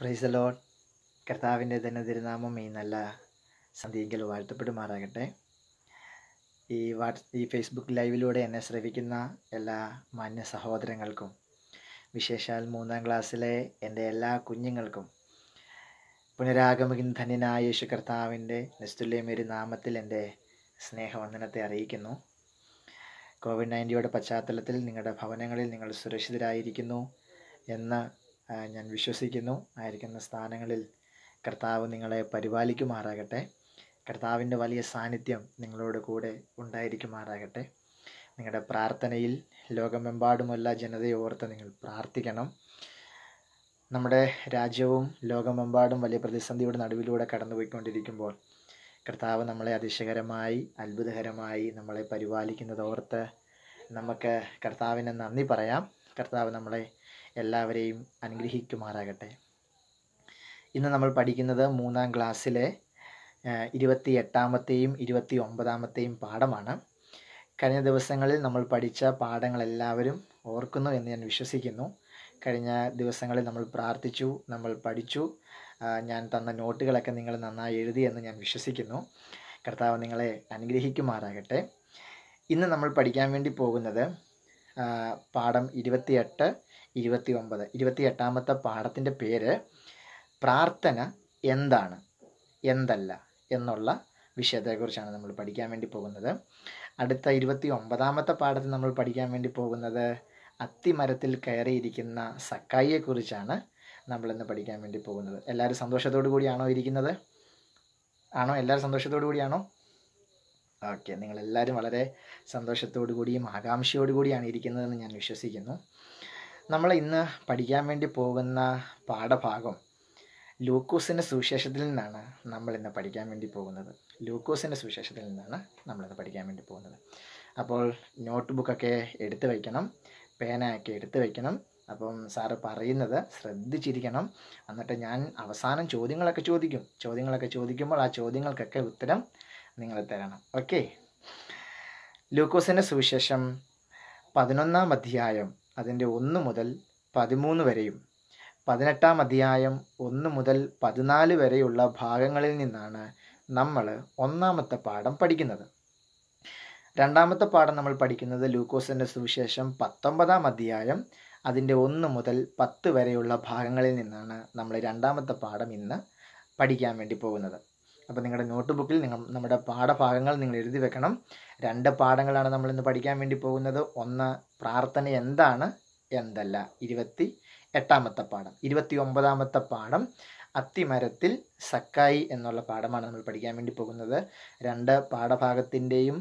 price കർത്താവിൻ്റെ തന്നെ തിരുനാമം ഈ നല്ല സന്ധിയെങ്കിൽ വാഴ്ത്തപ്പെടുമാറാകട്ടെ ഈ വാട്സ് ഈ ഫേസ്ബുക്ക് ലൈവിലൂടെ എന്നെ ശ്രവിക്കുന്ന എല്ലാ മാന്യ സഹോദരങ്ങൾക്കും വിശേഷാൽ മൂന്നാം ക്ലാസ്സിലെ എൻ്റെ എല്ലാ കുഞ്ഞുങ്ങൾക്കും പുനരാഗമകൻ ധന്യനായ യേശു കർത്താവിൻ്റെ നിസ്തുല്യമൊരു നാമത്തിൽ എൻ്റെ സ്നേഹവന്ദനത്തെ അറിയിക്കുന്നു കോവിഡ് നയൻറ്റിയുടെ പശ്ചാത്തലത്തിൽ നിങ്ങളുടെ ഭവനങ്ങളിൽ നിങ്ങൾ സുരക്ഷിതരായിരിക്കുന്നു എന്ന് ഞാൻ വിശ്വസിക്കുന്നു ആയിരിക്കുന്ന സ്ഥാനങ്ങളിൽ കർത്താവ് നിങ്ങളെ പരിപാലിക്കുമാറാകട്ടെ കർത്താവിൻ്റെ വലിയ സാന്നിധ്യം നിങ്ങളോട് കൂടെ ഉണ്ടായിരിക്കുമാറാകട്ടെ നിങ്ങളുടെ പ്രാർത്ഥനയിൽ ലോകമെമ്പാടുമുള്ള ജനതയെ ഓർത്ത് നിങ്ങൾ പ്രാർത്ഥിക്കണം നമ്മുടെ രാജ്യവും ലോകമെമ്പാടും വലിയ പ്രതിസന്ധിയുടെ നടുവിലൂടെ കടന്നുപോയിക്കൊണ്ടിരിക്കുമ്പോൾ കർത്താവ് നമ്മളെ അതിശയകരമായി അത്ഭുതകരമായി നമ്മളെ പരിപാലിക്കുന്നത് ഓർത്ത് നമുക്ക് കർത്താവിനെ നന്ദി പറയാം കർത്താവ് നമ്മളെ എല്ലാവരെയും അനുഗ്രഹിക്കുമാറാകട്ടെ ഇന്ന് നമ്മൾ പഠിക്കുന്നത് മൂന്നാം ക്ലാസ്സിലെ ഇരുപത്തി എട്ടാമത്തെയും ഇരുപത്തി ഒമ്പതാമത്തെയും പാഠമാണ് കഴിഞ്ഞ ദിവസങ്ങളിൽ നമ്മൾ പഠിച്ച പാഠങ്ങളെല്ലാവരും ഓർക്കുന്നു എന്ന് ഞാൻ വിശ്വസിക്കുന്നു കഴിഞ്ഞ ദിവസങ്ങളിൽ നമ്മൾ പ്രാർത്ഥിച്ചു നമ്മൾ പഠിച്ചു ഞാൻ തന്ന നോട്ടുകളൊക്കെ നിങ്ങൾ നന്നായി എഴുതി എന്ന് ഞാൻ വിശ്വസിക്കുന്നു കർത്താവ് നിങ്ങളെ അനുഗ്രഹിക്കുമാറാകട്ടെ ഇന്ന് നമ്മൾ പഠിക്കാൻ വേണ്ടി പോകുന്നത് പാഠം ഇരുപത്തിയെട്ട് ഇരുപത്തി ഒമ്പത് ഇരുപത്തി എട്ടാമത്തെ പാഠത്തിൻ്റെ പേര് പ്രാർത്ഥന എന്താണ് എന്തല്ല എന്നുള്ള വിഷയത്തെക്കുറിച്ചാണ് നമ്മൾ പഠിക്കാൻ വേണ്ടി പോകുന്നത് അടുത്ത ഇരുപത്തി ഒമ്പതാമത്തെ പാഠത്തിൽ നമ്മൾ പഠിക്കാൻ വേണ്ടി പോകുന്നത് അത്തിമരത്തിൽ കയറിയിരിക്കുന്ന സക്കായിയെക്കുറിച്ചാണ് നമ്മളിന്ന് പഠിക്കാൻ വേണ്ടി പോകുന്നത് എല്ലാവരും സന്തോഷത്തോടു കൂടിയാണോ ഇരിക്കുന്നത് ആണോ എല്ലാവരും സന്തോഷത്തോടു കൂടിയാണോ ഓക്കെ നിങ്ങളെല്ലാവരും വളരെ സന്തോഷത്തോടു കൂടിയും ആകാംക്ഷയോടു കൂടിയാണ് ഇരിക്കുന്നതെന്ന് ഞാൻ വിശ്വസിക്കുന്നു നമ്മൾ ഇന്ന് പഠിക്കാൻ വേണ്ടി പോകുന്ന പാഠഭാഗം ലൂക്കോസിൻ്റെ സുവിശേഷത്തിൽ നിന്നാണ് നമ്മൾ ഇന്ന് പഠിക്കാൻ വേണ്ടി പോകുന്നത് ലൂക്കോസിൻ്റെ സുവിശേഷത്തിൽ നിന്നാണ് നമ്മളിന്ന് പഠിക്കാൻ വേണ്ടി പോകുന്നത് അപ്പോൾ നോട്ട് ബുക്കൊക്കെ എടുത്തു വയ്ക്കണം പേനയൊക്കെ എടുത്തു വയ്ക്കണം അപ്പം സാറ് പറയുന്നത് ശ്രദ്ധിച്ചിരിക്കണം എന്നിട്ട് ഞാൻ അവസാനം ചോദ്യങ്ങളൊക്കെ ചോദിക്കും ചോദ്യങ്ങളൊക്കെ ചോദിക്കുമ്പോൾ ആ ചോദ്യങ്ങൾക്കൊക്കെ ഉത്തരം നിങ്ങൾ തരണം ഓക്കെ ലൂക്കോസിൻ്റെ സുവിശേഷം പതിനൊന്നാം അധ്യായം അതിൻ്റെ ഒന്ന് മുതൽ പതിമൂന്ന് വരെയും പതിനെട്ടാം അധ്യായം ഒന്ന് മുതൽ പതിനാല് വരെയുള്ള ഭാഗങ്ങളിൽ നിന്നാണ് നമ്മൾ ഒന്നാമത്തെ പാഠം പഠിക്കുന്നത് രണ്ടാമത്തെ പാഠം നമ്മൾ പഠിക്കുന്നത് ലൂക്കോസിൻ്റെ സുവിശേഷം പത്തൊമ്പതാം അധ്യായം അതിൻ്റെ ഒന്ന് മുതൽ പത്ത് വരെയുള്ള ഭാഗങ്ങളിൽ നിന്നാണ് നമ്മൾ രണ്ടാമത്തെ പാഠം ഇന്ന് പഠിക്കാൻ വേണ്ടി പോകുന്നത് അപ്പോൾ നിങ്ങളുടെ നോട്ട് ബുക്കിൽ നിങ്ങൾ നമ്മുടെ പാഠഭാഗങ്ങൾ നിങ്ങൾ എഴുതി വെക്കണം രണ്ട് പാഠങ്ങളാണ് നമ്മൾ ഇന്ന് പഠിക്കാൻ വേണ്ടി പോകുന്നത് ഒന്ന് പ്രാർത്ഥന എന്താണ് എന്തല്ല ഇരുപത്തി എട്ടാമത്തെ പാഠം ഇരുപത്തി ഒമ്പതാമത്തെ പാഠം അത്തിമരത്തിൽ സക്കായി എന്നുള്ള പാഠമാണ് നമ്മൾ പഠിക്കാൻ വേണ്ടി പോകുന്നത് രണ്ട് പാഠഭാഗത്തിൻ്റെയും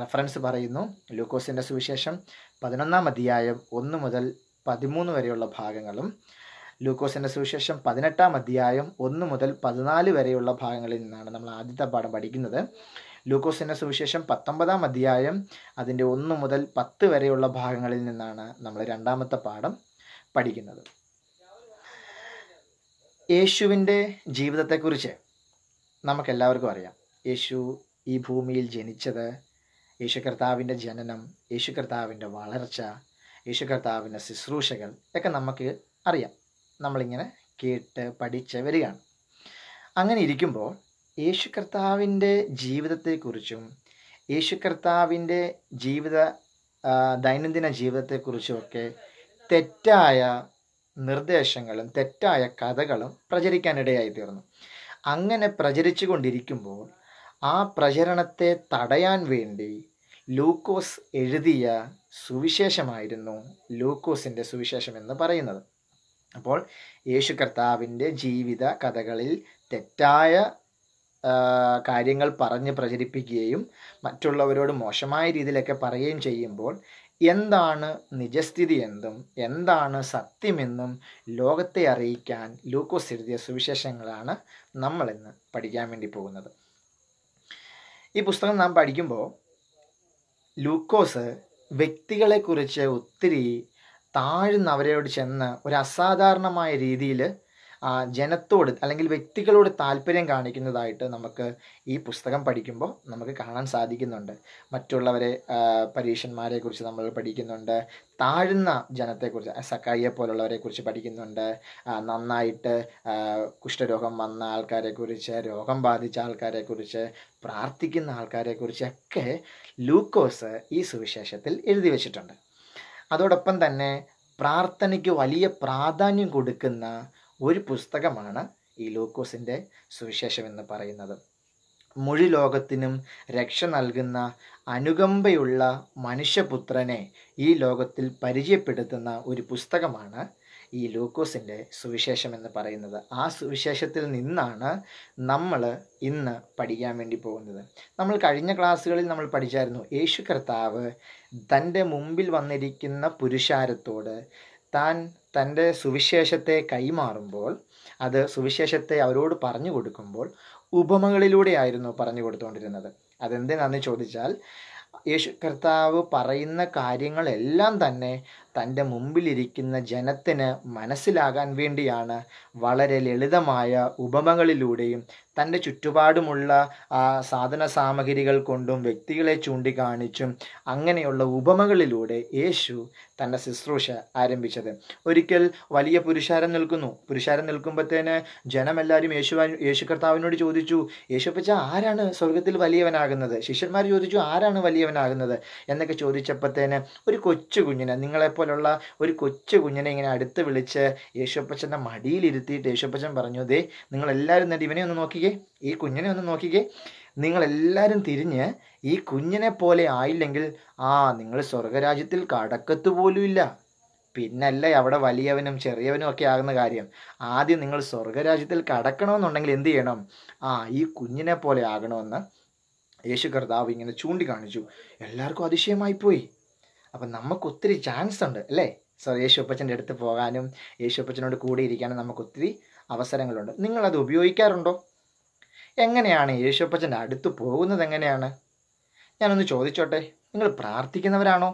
റെഫറൻസ് പറയുന്നു ലൂക്കോസിൻ്റെ സുവിശേഷം പതിനൊന്നാം അധ്യായം ഒന്ന് മുതൽ പതിമൂന്ന് വരെയുള്ള ഭാഗങ്ങളും ലൂക്കോസിൻ്റെ സുവിശേഷം പതിനെട്ടാം അധ്യായം ഒന്ന് മുതൽ പതിനാല് വരെയുള്ള ഭാഗങ്ങളിൽ നിന്നാണ് നമ്മൾ ആദ്യത്തെ പാഠം പഠിക്കുന്നത് ലൂക്കോസിൻ്റെ സുവിശേഷം പത്തൊമ്പതാം അധ്യായം അതിൻ്റെ ഒന്ന് മുതൽ പത്ത് വരെയുള്ള ഭാഗങ്ങളിൽ നിന്നാണ് നമ്മൾ രണ്ടാമത്തെ പാഠം പഠിക്കുന്നത് യേശുവിൻ്റെ ജീവിതത്തെക്കുറിച്ച് നമുക്കെല്ലാവർക്കും അറിയാം യേശു ഈ ഭൂമിയിൽ ജനിച്ചത് യേശു കർത്താവിൻ്റെ ജനനം യേശു കർത്താവിൻ്റെ വളർച്ച യേശു കർത്താവിൻ്റെ ശുശ്രൂഷകൾ ഒക്കെ നമുക്ക് അറിയാം നമ്മളിങ്ങനെ കേട്ട് പഠിച്ച് വരികയാണ് അങ്ങനെ ഇരിക്കുമ്പോൾ യേശു കർത്താവിൻ്റെ ജീവിതത്തെക്കുറിച്ചും യേശു കർത്താവിൻ്റെ ജീവിത ദൈനംദിന ജീവിതത്തെക്കുറിച്ചുമൊക്കെ തെറ്റായ നിർദ്ദേശങ്ങളും തെറ്റായ കഥകളും പ്രചരിക്കാനിടയായി തീർന്നു അങ്ങനെ പ്രചരിച്ചു കൊണ്ടിരിക്കുമ്പോൾ ആ പ്രചരണത്തെ തടയാൻ വേണ്ടി ലൂക്കോസ് എഴുതിയ സുവിശേഷമായിരുന്നു ലൂക്കോസിൻ്റെ സുവിശേഷം എന്ന് പറയുന്നത് അപ്പോൾ യേശു കർത്താവിൻ്റെ ജീവിത കഥകളിൽ തെറ്റായ കാര്യങ്ങൾ പറഞ്ഞ് പ്രചരിപ്പിക്കുകയും മറ്റുള്ളവരോട് മോശമായ രീതിയിലൊക്കെ പറയുകയും ചെയ്യുമ്പോൾ എന്താണ് നിജസ്ഥിതി എന്തും എന്താണ് സത്യമെന്നും ലോകത്തെ അറിയിക്കാൻ ലൂക്കോസ് എഴുതിയ സുവിശേഷങ്ങളാണ് നമ്മളിന്ന് പഠിക്കാൻ വേണ്ടി പോകുന്നത് ഈ പുസ്തകം നാം പഠിക്കുമ്പോൾ ലൂക്കോസ് വ്യക്തികളെക്കുറിച്ച് ഒത്തിരി താഴ്ന്ന് അവരോട് ചെന്ന് ഒരു അസാധാരണമായ രീതിയിൽ ജനത്തോട് അല്ലെങ്കിൽ വ്യക്തികളോട് താല്പര്യം കാണിക്കുന്നതായിട്ട് നമുക്ക് ഈ പുസ്തകം പഠിക്കുമ്പോൾ നമുക്ക് കാണാൻ സാധിക്കുന്നുണ്ട് മറ്റുള്ളവരെ പരീക്ഷന്മാരെ കുറിച്ച് നമ്മൾ പഠിക്കുന്നുണ്ട് താഴ്ന്ന ജനത്തെക്കുറിച്ച് സക്കായിയെ പോലുള്ളവരെക്കുറിച്ച് പഠിക്കുന്നുണ്ട് നന്നായിട്ട് കുഷ്ഠരോഗം വന്ന ആൾക്കാരെക്കുറിച്ച് രോഗം ബാധിച്ച ആൾക്കാരെക്കുറിച്ച് പ്രാർത്ഥിക്കുന്ന ആൾക്കാരെക്കുറിച്ചൊക്കെ ലൂക്കോസ് ഈ സുവിശേഷത്തിൽ എഴുതി വെച്ചിട്ടുണ്ട് അതോടൊപ്പം തന്നെ പ്രാർത്ഥനയ്ക്ക് വലിയ പ്രാധാന്യം കൊടുക്കുന്ന ഒരു പുസ്തകമാണ് ഈ ലൂക്കോസിൻ്റെ സുവിശേഷം എന്ന് പറയുന്നത് മുഴി ലോകത്തിനും രക്ഷ നൽകുന്ന അനുകമ്പയുള്ള മനുഷ്യപുത്രനെ ഈ ലോകത്തിൽ പരിചയപ്പെടുത്തുന്ന ഒരു പുസ്തകമാണ് ഈ ലൂക്കോസിൻ്റെ സുവിശേഷം എന്ന് പറയുന്നത് ആ സുവിശേഷത്തിൽ നിന്നാണ് നമ്മൾ ഇന്ന് പഠിക്കാൻ വേണ്ടി പോകുന്നത് നമ്മൾ കഴിഞ്ഞ ക്ലാസ്സുകളിൽ നമ്മൾ പഠിച്ചായിരുന്നു യേശു കർത്താവ് തൻ്റെ മുമ്പിൽ വന്നിരിക്കുന്ന പുരുഷാരത്തോട് താൻ തൻ്റെ സുവിശേഷത്തെ കൈമാറുമ്പോൾ അത് സുവിശേഷത്തെ അവരോട് പറഞ്ഞു കൊടുക്കുമ്പോൾ ഉപമകളിലൂടെയായിരുന്നു പറഞ്ഞു കൊടുത്തുകൊണ്ടിരുന്നത് അതെന്തിനാണെന്ന് ചോദിച്ചാൽ യേശു കർത്താവ് പറയുന്ന കാര്യങ്ങളെല്ലാം തന്നെ തൻ്റെ മുമ്പിലിരിക്കുന്ന ജനത്തിന് മനസ്സിലാകാൻ വേണ്ടിയാണ് വളരെ ലളിതമായ ഉപമകളിലൂടെയും തൻ്റെ ചുറ്റുപാടുമുള്ള സാധന സാമഗ്രികൾ കൊണ്ടും വ്യക്തികളെ ചൂണ്ടിക്കാണിച്ചും അങ്ങനെയുള്ള ഉപമകളിലൂടെ യേശു തൻ്റെ ശുശ്രൂഷ ആരംഭിച്ചത് ഒരിക്കൽ വലിയ പുരുഷാരം നിൽക്കുന്നു പുരുഷാരം നിൽക്കുമ്പോഴത്തേന് ജനമെല്ലാവരും യേശു യേശു കർത്താവിനോട് ചോദിച്ചു അപ്പച്ച ആരാണ് സ്വർഗത്തിൽ വലിയവനാകുന്നത് ശിഷ്യന്മാർ ചോദിച്ചു ആരാണ് വലിയവനാകുന്നത് എന്നൊക്കെ ചോദിച്ചപ്പോഴത്തേന് ഒരു കൊച്ചു കുഞ്ഞിനെ നിങ്ങളെപ്പോൾ പോലുള്ള ഒരു കൊച്ചു കുഞ്ഞിനെ ഇങ്ങനെ അടുത്ത് വിളിച്ച് യേശുപ്പച്ചൻ്റെ മടിയിലിരുത്തിയിട്ട് യേശുപ്പച്ചൻ പറഞ്ഞു ദേ നിങ്ങളെല്ലാവരും എന്നിട്ട് ഇവനെ ഒന്ന് നോക്കിക്കേ ഈ കുഞ്ഞിനെ ഒന്ന് നോക്കിക്കേ നിങ്ങളെല്ലാവരും തിരിഞ്ഞ് ഈ കുഞ്ഞിനെ പോലെ ആയില്ലെങ്കിൽ ആ നിങ്ങൾ സ്വർഗരാജ്യത്തിൽ കടക്കത്ത് പോലുമില്ല പിന്നല്ലേ അവിടെ വലിയവനും ചെറിയവനും ഒക്കെ ആകുന്ന കാര്യം ആദ്യം നിങ്ങൾ സ്വർഗരാജ്യത്തിൽ കടക്കണമെന്നുണ്ടെങ്കിൽ എന്ത് ചെയ്യണം ആ ഈ കുഞ്ഞിനെ പോലെ ആകണമെന്ന് യേശു കർത്താവ് ഇങ്ങനെ ചൂണ്ടിക്കാണിച്ചു എല്ലാവർക്കും അതിശയമായിപ്പോയി അപ്പം നമുക്ക് ഒത്തിരി ചാൻസ് ഉണ്ട് അല്ലേ സോ അപ്പച്ചൻ്റെ അടുത്ത് പോകാനും അപ്പച്ചനോട് കൂടി ഇരിക്കാനും നമുക്ക് ഒത്തിരി അവസരങ്ങളുണ്ട് നിങ്ങളത് ഉപയോഗിക്കാറുണ്ടോ എങ്ങനെയാണ് അപ്പച്ചൻ്റെ അടുത്ത് പോകുന്നത് എങ്ങനെയാണ് ഞാനൊന്ന് ചോദിച്ചോട്ടെ നിങ്ങൾ പ്രാർത്ഥിക്കുന്നവരാണോ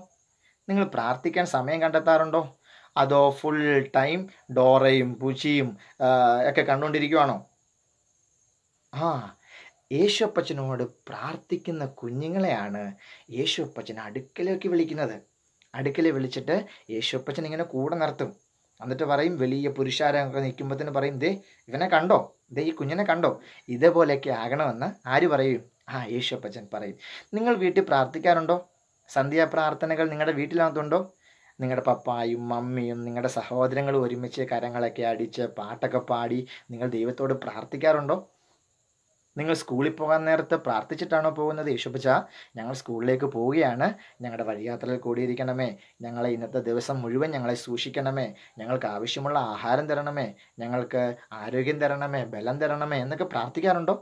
നിങ്ങൾ പ്രാർത്ഥിക്കാൻ സമയം കണ്ടെത്താറുണ്ടോ അതോ ഫുൾ ടൈം ഡോറയും പൂച്ചയും ഒക്കെ കണ്ടുകൊണ്ടിരിക്കുവാണോ ആ യേശുപ്പച്ചനോട് പ്രാർത്ഥിക്കുന്ന കുഞ്ഞുങ്ങളെയാണ് യേശുപ്പച്ചൻ അടുക്കലേക്ക് വിളിക്കുന്നത് അടുക്കലെ വിളിച്ചിട്ട് യേശുപ്പച്ചൻ ഇങ്ങനെ കൂടെ നിർത്തും എന്നിട്ട് പറയും വലിയ പുരുഷാരൊക്കെ നിൽക്കുമ്പോഴത്തേന് പറയും ദേ ഇവനെ കണ്ടോ ദേ ഈ കുഞ്ഞിനെ കണ്ടോ ഇതേപോലെയൊക്കെ ആകണമെന്ന് ആര് പറയും ആ യേശുപ്പച്ചൻ പറയും നിങ്ങൾ വീട്ടിൽ പ്രാർത്ഥിക്കാറുണ്ടോ സന്ധ്യാ പ്രാർത്ഥനകൾ നിങ്ങളുടെ വീട്ടിലാകത്തുണ്ടോ നിങ്ങളുടെ പപ്പായും മമ്മിയും നിങ്ങളുടെ സഹോദരങ്ങളും ഒരുമിച്ച് കരങ്ങളൊക്കെ അടിച്ച് പാട്ടൊക്കെ പാടി നിങ്ങൾ ദൈവത്തോട് പ്രാർത്ഥിക്കാറുണ്ടോ നിങ്ങൾ സ്കൂളിൽ പോകാൻ നേരത്ത് പ്രാർത്ഥിച്ചിട്ടാണോ പോകുന്നത് യേശുപ്പച്ച ഞങ്ങൾ സ്കൂളിലേക്ക് പോവുകയാണ് ഞങ്ങളുടെ വഴിയാത്രയിൽ കൂടിയിരിക്കണമേ ഞങ്ങളെ ഇന്നത്തെ ദിവസം മുഴുവൻ ഞങ്ങളെ സൂക്ഷിക്കണമേ ഞങ്ങൾക്ക് ആവശ്യമുള്ള ആഹാരം തരണമേ ഞങ്ങൾക്ക് ആരോഗ്യം തരണമേ ബലം തരണമേ എന്നൊക്കെ പ്രാർത്ഥിക്കാറുണ്ടോ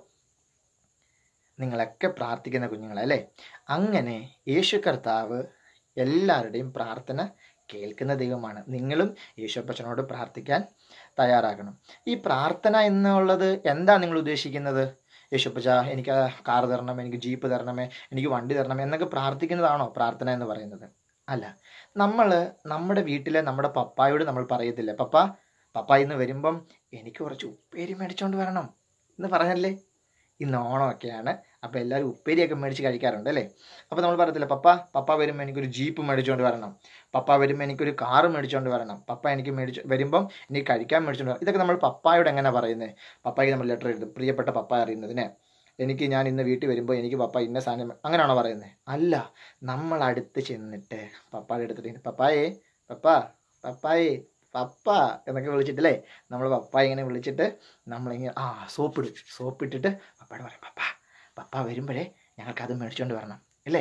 നിങ്ങളൊക്കെ പ്രാർത്ഥിക്കുന്ന കുഞ്ഞുങ്ങളല്ലേ അങ്ങനെ യേശു കർത്താവ് എല്ലാവരുടെയും പ്രാർത്ഥന കേൾക്കുന്ന ദൈവമാണ് നിങ്ങളും യേശുപ്പച്ചനോട് പ്രാർത്ഥിക്കാൻ തയ്യാറാകണം ഈ പ്രാർത്ഥന എന്നുള്ളത് എന്താ നിങ്ങൾ ഉദ്ദേശിക്കുന്നത് യേശുപ്പച്ച എനിക്ക് കാർ തരണം എനിക്ക് ജീപ്പ് തരണമേ എനിക്ക് വണ്ടി തരണമേ എന്നൊക്കെ പ്രാർത്ഥിക്കുന്നതാണോ പ്രാർത്ഥന എന്ന് പറയുന്നത് അല്ല നമ്മൾ നമ്മുടെ വീട്ടിലെ നമ്മുടെ പപ്പായോട് നമ്മൾ പറയത്തില്ല പപ്പ പപ്പ ഇന്ന് വരുമ്പം എനിക്ക് കുറച്ച് ഉപ്പേരി മേടിച്ചോണ്ട് വരണം എന്ന് പറഞ്ഞല്ലേ ഇന്ന് ഓണമൊക്കെയാണ് അപ്പോൾ എല്ലാവരും ഉപ്പേരിയൊക്കെ മേടിച്ച് കഴിക്കാറുണ്ട് അല്ലേ അപ്പോൾ നമ്മൾ പറയത്തില്ല പപ്പ പപ്പ വരുമ്പോൾ എനിക്കൊരു ജീപ്പ് മേടിച്ചുകൊണ്ട് വരണം പപ്പ വരുമ്പോൾ എനിക്കൊരു കാറ് മേടിച്ചുകൊണ്ട് വരണം പപ്പ എനിക്ക് മേടിച്ച് വരുമ്പം എനിക്ക് കഴിക്കാൻ മേടിച്ചുകൊണ്ട് ഇതൊക്കെ നമ്മൾ പപ്പായോട് എങ്ങനെ പറയുന്നത് പപ്പായ്ക്ക് നമ്മൾ ലെറ്റർ എഴുതും പ്രിയപ്പെട്ട പപ്പ അറിയുന്നതിന് എനിക്ക് ഞാൻ ഇന്ന് വീട്ടിൽ വരുമ്പോൾ എനിക്ക് പപ്പ ഇന്ന സാധനം അങ്ങനെയാണോ പറയുന്നത് അല്ല നമ്മൾ അടുത്ത് ചെന്നിട്ട് പപ്പായുടെ അടുത്തിട്ട് പപ്പായേ പപ്പ പപ്പായേ പപ്പ എന്നൊക്കെ വിളിച്ചിട്ടില്ലേ നമ്മൾ പപ്പ ഇങ്ങനെ വിളിച്ചിട്ട് നമ്മളിങ്ങനെ ആ സോപ്പ് സോപ്പിട്ടിട്ട് പപ്പയോട് പറയും പപ്പ പപ്പ വരുമ്പോഴേ ഞങ്ങൾക്കത് മേടിച്ചുകൊണ്ട് വരണം അല്ലേ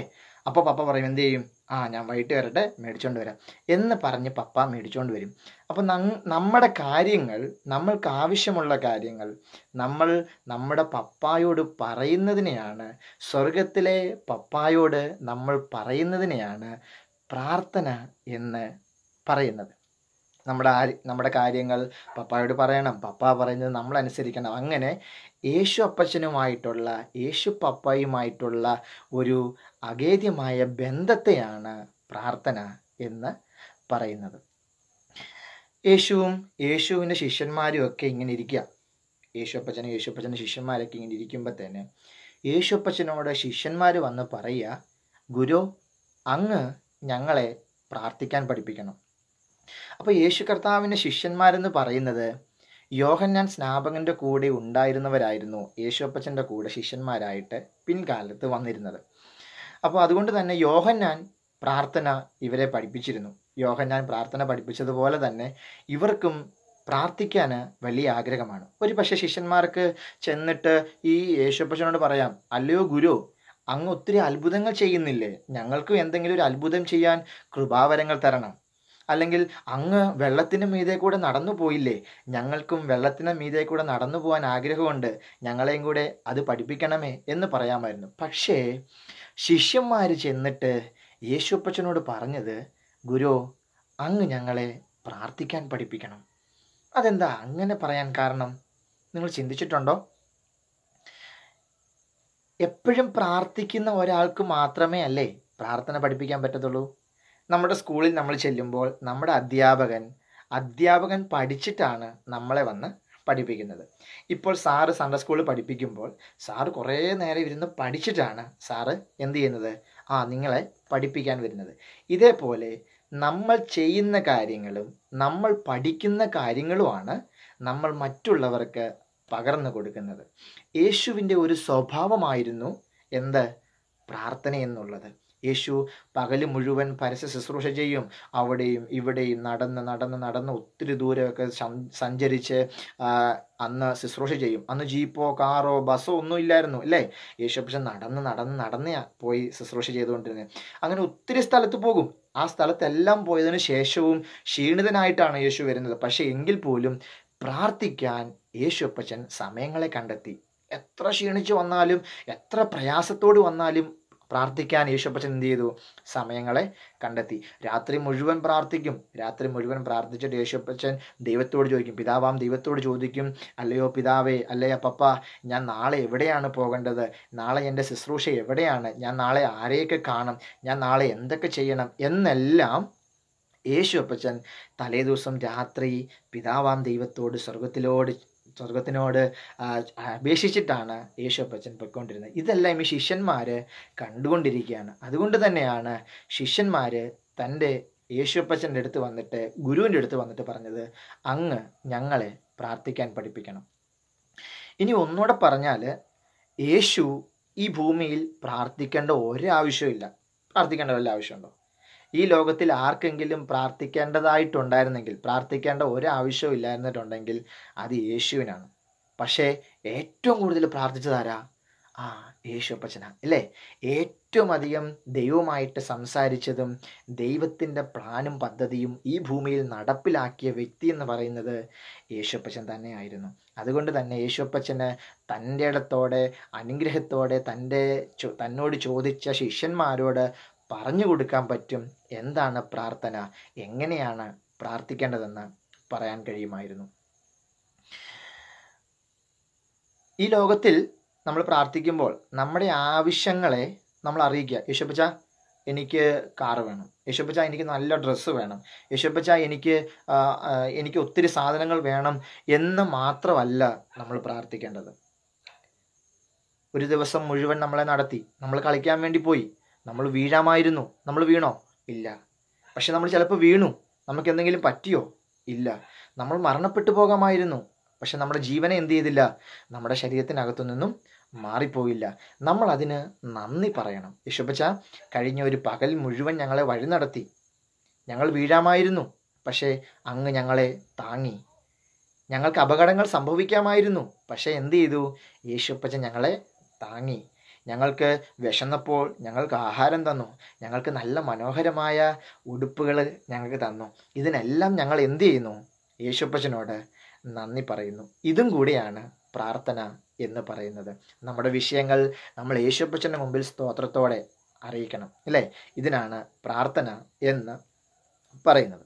അപ്പോൾ പപ്പ പറയും എന്ത് ചെയ്യും ആ ഞാൻ വൈകിട്ട് വരട്ടെ മേടിച്ചുകൊണ്ട് വരാം എന്ന് പറഞ്ഞ് പപ്പ മേടിച്ചുകൊണ്ട് വരും അപ്പോൾ നമ്മുടെ കാര്യങ്ങൾ നമ്മൾക്ക് ആവശ്യമുള്ള കാര്യങ്ങൾ നമ്മൾ നമ്മുടെ പപ്പായോട് പറയുന്നതിനെയാണ് സ്വർഗത്തിലെ പപ്പായോട് നമ്മൾ പറയുന്നതിനെയാണ് പ്രാർത്ഥന എന്ന് പറയുന്നത് നമ്മുടെ നമ്മുടെ കാര്യങ്ങൾ പപ്പായോട് പറയണം പപ്പ പറയുന്നത് നമ്മൾ അനുസരിക്കണം അങ്ങനെ യേശു അപ്പച്ചനുമായിട്ടുള്ള യേശു പപ്പയുമായിട്ടുള്ള ഒരു അഗേദ്യമായ ബന്ധത്തെയാണ് പ്രാർത്ഥന എന്ന് പറയുന്നത് യേശുവും യേശുവിൻ്റെ ശിഷ്യന്മാരും ഒക്കെ ഇങ്ങനെ ഇരിക്കുക യേശു യേശുപ്പച്ചനും ശിഷ്യന്മാരൊക്കെ ഇങ്ങനെ ഇരിക്കുമ്പോൾ തന്നെ അപ്പച്ചനോട് ശിഷ്യന്മാർ വന്ന് പറയുക ഗുരു അങ്ങ് ഞങ്ങളെ പ്രാർത്ഥിക്കാൻ പഠിപ്പിക്കണം അപ്പോൾ യേശു കർത്താവിൻ്റെ ശിഷ്യന്മാരെന്ന് പറയുന്നത് യോഹന്നാൻ സ്നാപകന്റെ കൂടെ ഉണ്ടായിരുന്നവരായിരുന്നു യേശുപ്പച്ചൻ്റെ കൂടെ ശിഷ്യന്മാരായിട്ട് പിൻകാലത്ത് വന്നിരുന്നത് അപ്പോൾ അതുകൊണ്ട് തന്നെ യോഹന്നാൻ പ്രാർത്ഥന ഇവരെ പഠിപ്പിച്ചിരുന്നു യോഹന്നാൻ പ്രാർത്ഥന പഠിപ്പിച്ചതുപോലെ തന്നെ ഇവർക്കും പ്രാർത്ഥിക്കാൻ വലിയ ആഗ്രഹമാണ് ഒരു പക്ഷേ ശിഷ്യന്മാർക്ക് ചെന്നിട്ട് ഈ യേശുപ്പച്ചനോട് പറയാം അല്ലയോ ഗുരു അങ്ങ് ഒത്തിരി അത്ഭുതങ്ങൾ ചെയ്യുന്നില്ലേ ഞങ്ങൾക്കും എന്തെങ്കിലും ഒരു അത്ഭുതം ചെയ്യാൻ കൃപാവരങ്ങൾ തരണം അല്ലെങ്കിൽ അങ്ങ് വെള്ളത്തിന് മീതെ കൂടെ നടന്നു പോയില്ലേ ഞങ്ങൾക്കും വെള്ളത്തിന് മീതെ കൂടെ നടന്നു പോകാൻ ആഗ്രഹമുണ്ട് ഞങ്ങളെയും കൂടെ അത് പഠിപ്പിക്കണമേ എന്ന് പറയാമായിരുന്നു പക്ഷേ ശിഷ്യന്മാർ ചെന്നിട്ട് യേശുപ്പച്ചനോട് പറഞ്ഞത് ഗുരു അങ്ങ് ഞങ്ങളെ പ്രാർത്ഥിക്കാൻ പഠിപ്പിക്കണം അതെന്താ അങ്ങനെ പറയാൻ കാരണം നിങ്ങൾ ചിന്തിച്ചിട്ടുണ്ടോ എപ്പോഴും പ്രാർത്ഥിക്കുന്ന ഒരാൾക്ക് മാത്രമേ അല്ലേ പ്രാർത്ഥന പഠിപ്പിക്കാൻ പറ്റത്തുള്ളൂ നമ്മുടെ സ്കൂളിൽ നമ്മൾ ചെല്ലുമ്പോൾ നമ്മുടെ അധ്യാപകൻ അധ്യാപകൻ പഠിച്ചിട്ടാണ് നമ്മളെ വന്ന് പഠിപ്പിക്കുന്നത് ഇപ്പോൾ സാറ് സൺഡേ സ്കൂളിൽ പഠിപ്പിക്കുമ്പോൾ സാറ് കുറേ നേരം ഇരുന്ന് പഠിച്ചിട്ടാണ് സാറ് എന്ത് ചെയ്യുന്നത് ആ നിങ്ങളെ പഠിപ്പിക്കാൻ വരുന്നത് ഇതേപോലെ നമ്മൾ ചെയ്യുന്ന കാര്യങ്ങളും നമ്മൾ പഠിക്കുന്ന കാര്യങ്ങളുമാണ് നമ്മൾ മറ്റുള്ളവർക്ക് പകർന്നു കൊടുക്കുന്നത് യേശുവിൻ്റെ ഒരു സ്വഭാവമായിരുന്നു എന്ത് പ്രാർത്ഥന എന്നുള്ളത് യേശു പകൽ മുഴുവൻ പരസ്യ ശുശ്രൂഷ ചെയ്യും അവിടെയും ഇവിടെയും നടന്ന് നടന്ന് നടന്ന് ഒത്തിരി ദൂരമൊക്കെ സഞ്ചരിച്ച് അന്ന് ശുശ്രൂഷ ചെയ്യും അന്ന് ജീപ്പോ കാറോ ബസ്സോ ഒന്നും ഇല്ലായിരുന്നു അല്ലേ യേശു പക്ഷെ നടന്ന് നടന്ന് നടന്ന് പോയി ശുശ്രൂഷ ചെയ്തുകൊണ്ടിരുന്നത് അങ്ങനെ ഒത്തിരി സ്ഥലത്ത് പോകും ആ സ്ഥലത്തെല്ലാം പോയതിനു ശേഷവും ക്ഷീണിതനായിട്ടാണ് യേശു വരുന്നത് പക്ഷേ എങ്കിൽ പോലും പ്രാർത്ഥിക്കാൻ യേശു അപ്പച്ചൻ സമയങ്ങളെ കണ്ടെത്തി എത്ര ക്ഷീണിച്ചു വന്നാലും എത്ര പ്രയാസത്തോട് വന്നാലും പ്രാർത്ഥിക്കാൻ യേശുപ്പച്ചൻ എന്ത് ചെയ്തു സമയങ്ങളെ കണ്ടെത്തി രാത്രി മുഴുവൻ പ്രാർത്ഥിക്കും രാത്രി മുഴുവൻ പ്രാർത്ഥിച്ചിട്ട് യേശുപ്പച്ചൻ ദൈവത്തോട് ചോദിക്കും പിതാവാം ദൈവത്തോട് ചോദിക്കും അല്ലയോ പിതാവേ അല്ലേ അപ്പപ്പ ഞാൻ നാളെ എവിടെയാണ് പോകേണ്ടത് നാളെ എൻ്റെ ശുശ്രൂഷ എവിടെയാണ് ഞാൻ നാളെ ആരെയൊക്കെ കാണും ഞാൻ നാളെ എന്തൊക്കെ ചെയ്യണം എന്നെല്ലാം യേശു അപ്പച്ചൻ തലേദിവസം രാത്രി പിതാവാം ദൈവത്തോട് സ്വർഗത്തിലോട് സ്വർഗത്തിനോട് അപേക്ഷിച്ചിട്ടാണ് യേശു അപ്പച്ചൻ പൊയ്ക്കൊണ്ടിരുന്നത് ഇതെല്ലാം ഈ ശിഷ്യന്മാർ കണ്ടുകൊണ്ടിരിക്കുകയാണ് അതുകൊണ്ട് തന്നെയാണ് ശിഷ്യന്മാർ തൻ്റെ അപ്പച്ചൻ്റെ അടുത്ത് വന്നിട്ട് ഗുരുവിൻ്റെ അടുത്ത് വന്നിട്ട് പറഞ്ഞത് അങ്ങ് ഞങ്ങളെ പ്രാർത്ഥിക്കാൻ പഠിപ്പിക്കണം ഇനി ഒന്നുകൂടെ പറഞ്ഞാൽ യേശു ഈ ഭൂമിയിൽ പ്രാർത്ഥിക്കേണ്ട ഒരാവശ്യമില്ല പ്രാർത്ഥിക്കേണ്ട വല്ല ആവശ്യമുണ്ടോ ഈ ലോകത്തിൽ ആർക്കെങ്കിലും പ്രാർത്ഥിക്കേണ്ടതായിട്ടുണ്ടായിരുന്നെങ്കിൽ പ്രാർത്ഥിക്കേണ്ട ഒരാവശ്യവും ഇല്ലായിരുന്നിട്ടുണ്ടെങ്കിൽ അത് യേശുവിനാണ് പക്ഷേ ഏറ്റവും കൂടുതൽ പ്രാർത്ഥിച്ചതാരാ ആ യേശു അപ്പച്ചന അല്ലേ ഏറ്റവും അധികം ദൈവമായിട്ട് സംസാരിച്ചതും ദൈവത്തിൻ്റെ പ്ലാനും പദ്ധതിയും ഈ ഭൂമിയിൽ നടപ്പിലാക്കിയ വ്യക്തി എന്ന് പറയുന്നത് യേശുപ്പച്ചൻ തന്നെയായിരുന്നു അതുകൊണ്ട് തന്നെ യേശുപ്പച്ചന് തൻ്റെ ഇടത്തോടെ അനുഗ്രഹത്തോടെ തൻ്റെ തന്നോട് ചോദിച്ച ശിഷ്യന്മാരോട് പറഞ്ഞു കൊടുക്കാൻ പറ്റും എന്താണ് പ്രാർത്ഥന എങ്ങനെയാണ് പ്രാർത്ഥിക്കേണ്ടതെന്ന് പറയാൻ കഴിയുമായിരുന്നു ഈ ലോകത്തിൽ നമ്മൾ പ്രാർത്ഥിക്കുമ്പോൾ നമ്മുടെ ആവശ്യങ്ങളെ നമ്മൾ അറിയിക്കുക യേശുപ്പച്ച എനിക്ക് കാറ് വേണം യേശുപ്പച്ച എനിക്ക് നല്ല ഡ്രസ്സ് വേണം യേശുപ്പച്ച എനിക്ക് എനിക്ക് ഒത്തിരി സാധനങ്ങൾ വേണം എന്ന് മാത്രമല്ല നമ്മൾ പ്രാർത്ഥിക്കേണ്ടത് ഒരു ദിവസം മുഴുവൻ നമ്മളെ നടത്തി നമ്മൾ കളിക്കാൻ വേണ്ടി പോയി നമ്മൾ വീഴാമായിരുന്നു നമ്മൾ വീണോ ഇല്ല പക്ഷെ നമ്മൾ ചിലപ്പോൾ വീണു നമുക്ക് എന്തെങ്കിലും പറ്റിയോ ഇല്ല നമ്മൾ മരണപ്പെട്ടു പോകാമായിരുന്നു പക്ഷെ നമ്മുടെ ജീവനെ എന്ത് ചെയ്തില്ല നമ്മുടെ ശരീരത്തിനകത്തു നിന്നും മാറിപ്പോയില്ല നമ്മൾ അതിന് നന്ദി പറയണം യശുബച്ച കഴിഞ്ഞ ഒരു പകൽ മുഴുവൻ ഞങ്ങളെ വഴി നടത്തി ഞങ്ങൾ വീഴാമായിരുന്നു പക്ഷേ അങ്ങ് ഞങ്ങളെ താങ്ങി ഞങ്ങൾക്ക് അപകടങ്ങൾ സംഭവിക്കാമായിരുന്നു പക്ഷേ എന്ത് ചെയ്തു യേശുപ്പച്ച ഞങ്ങളെ താങ്ങി ഞങ്ങൾക്ക് വിശന്നപ്പോൾ ഞങ്ങൾക്ക് ആഹാരം തന്നു ഞങ്ങൾക്ക് നല്ല മനോഹരമായ ഉടുപ്പുകൾ ഞങ്ങൾക്ക് തന്നു ഇതിനെല്ലാം ഞങ്ങൾ എന്ത് ചെയ്യുന്നു യേശുപ്പച്ചനോട് നന്ദി പറയുന്നു ഇതും കൂടിയാണ് പ്രാർത്ഥന എന്ന് പറയുന്നത് നമ്മുടെ വിഷയങ്ങൾ നമ്മൾ യേശുപ്പച്ചൻ്റെ മുമ്പിൽ സ്തോത്രത്തോടെ അറിയിക്കണം അല്ലേ ഇതിനാണ് പ്രാർത്ഥന എന്ന് പറയുന്നത്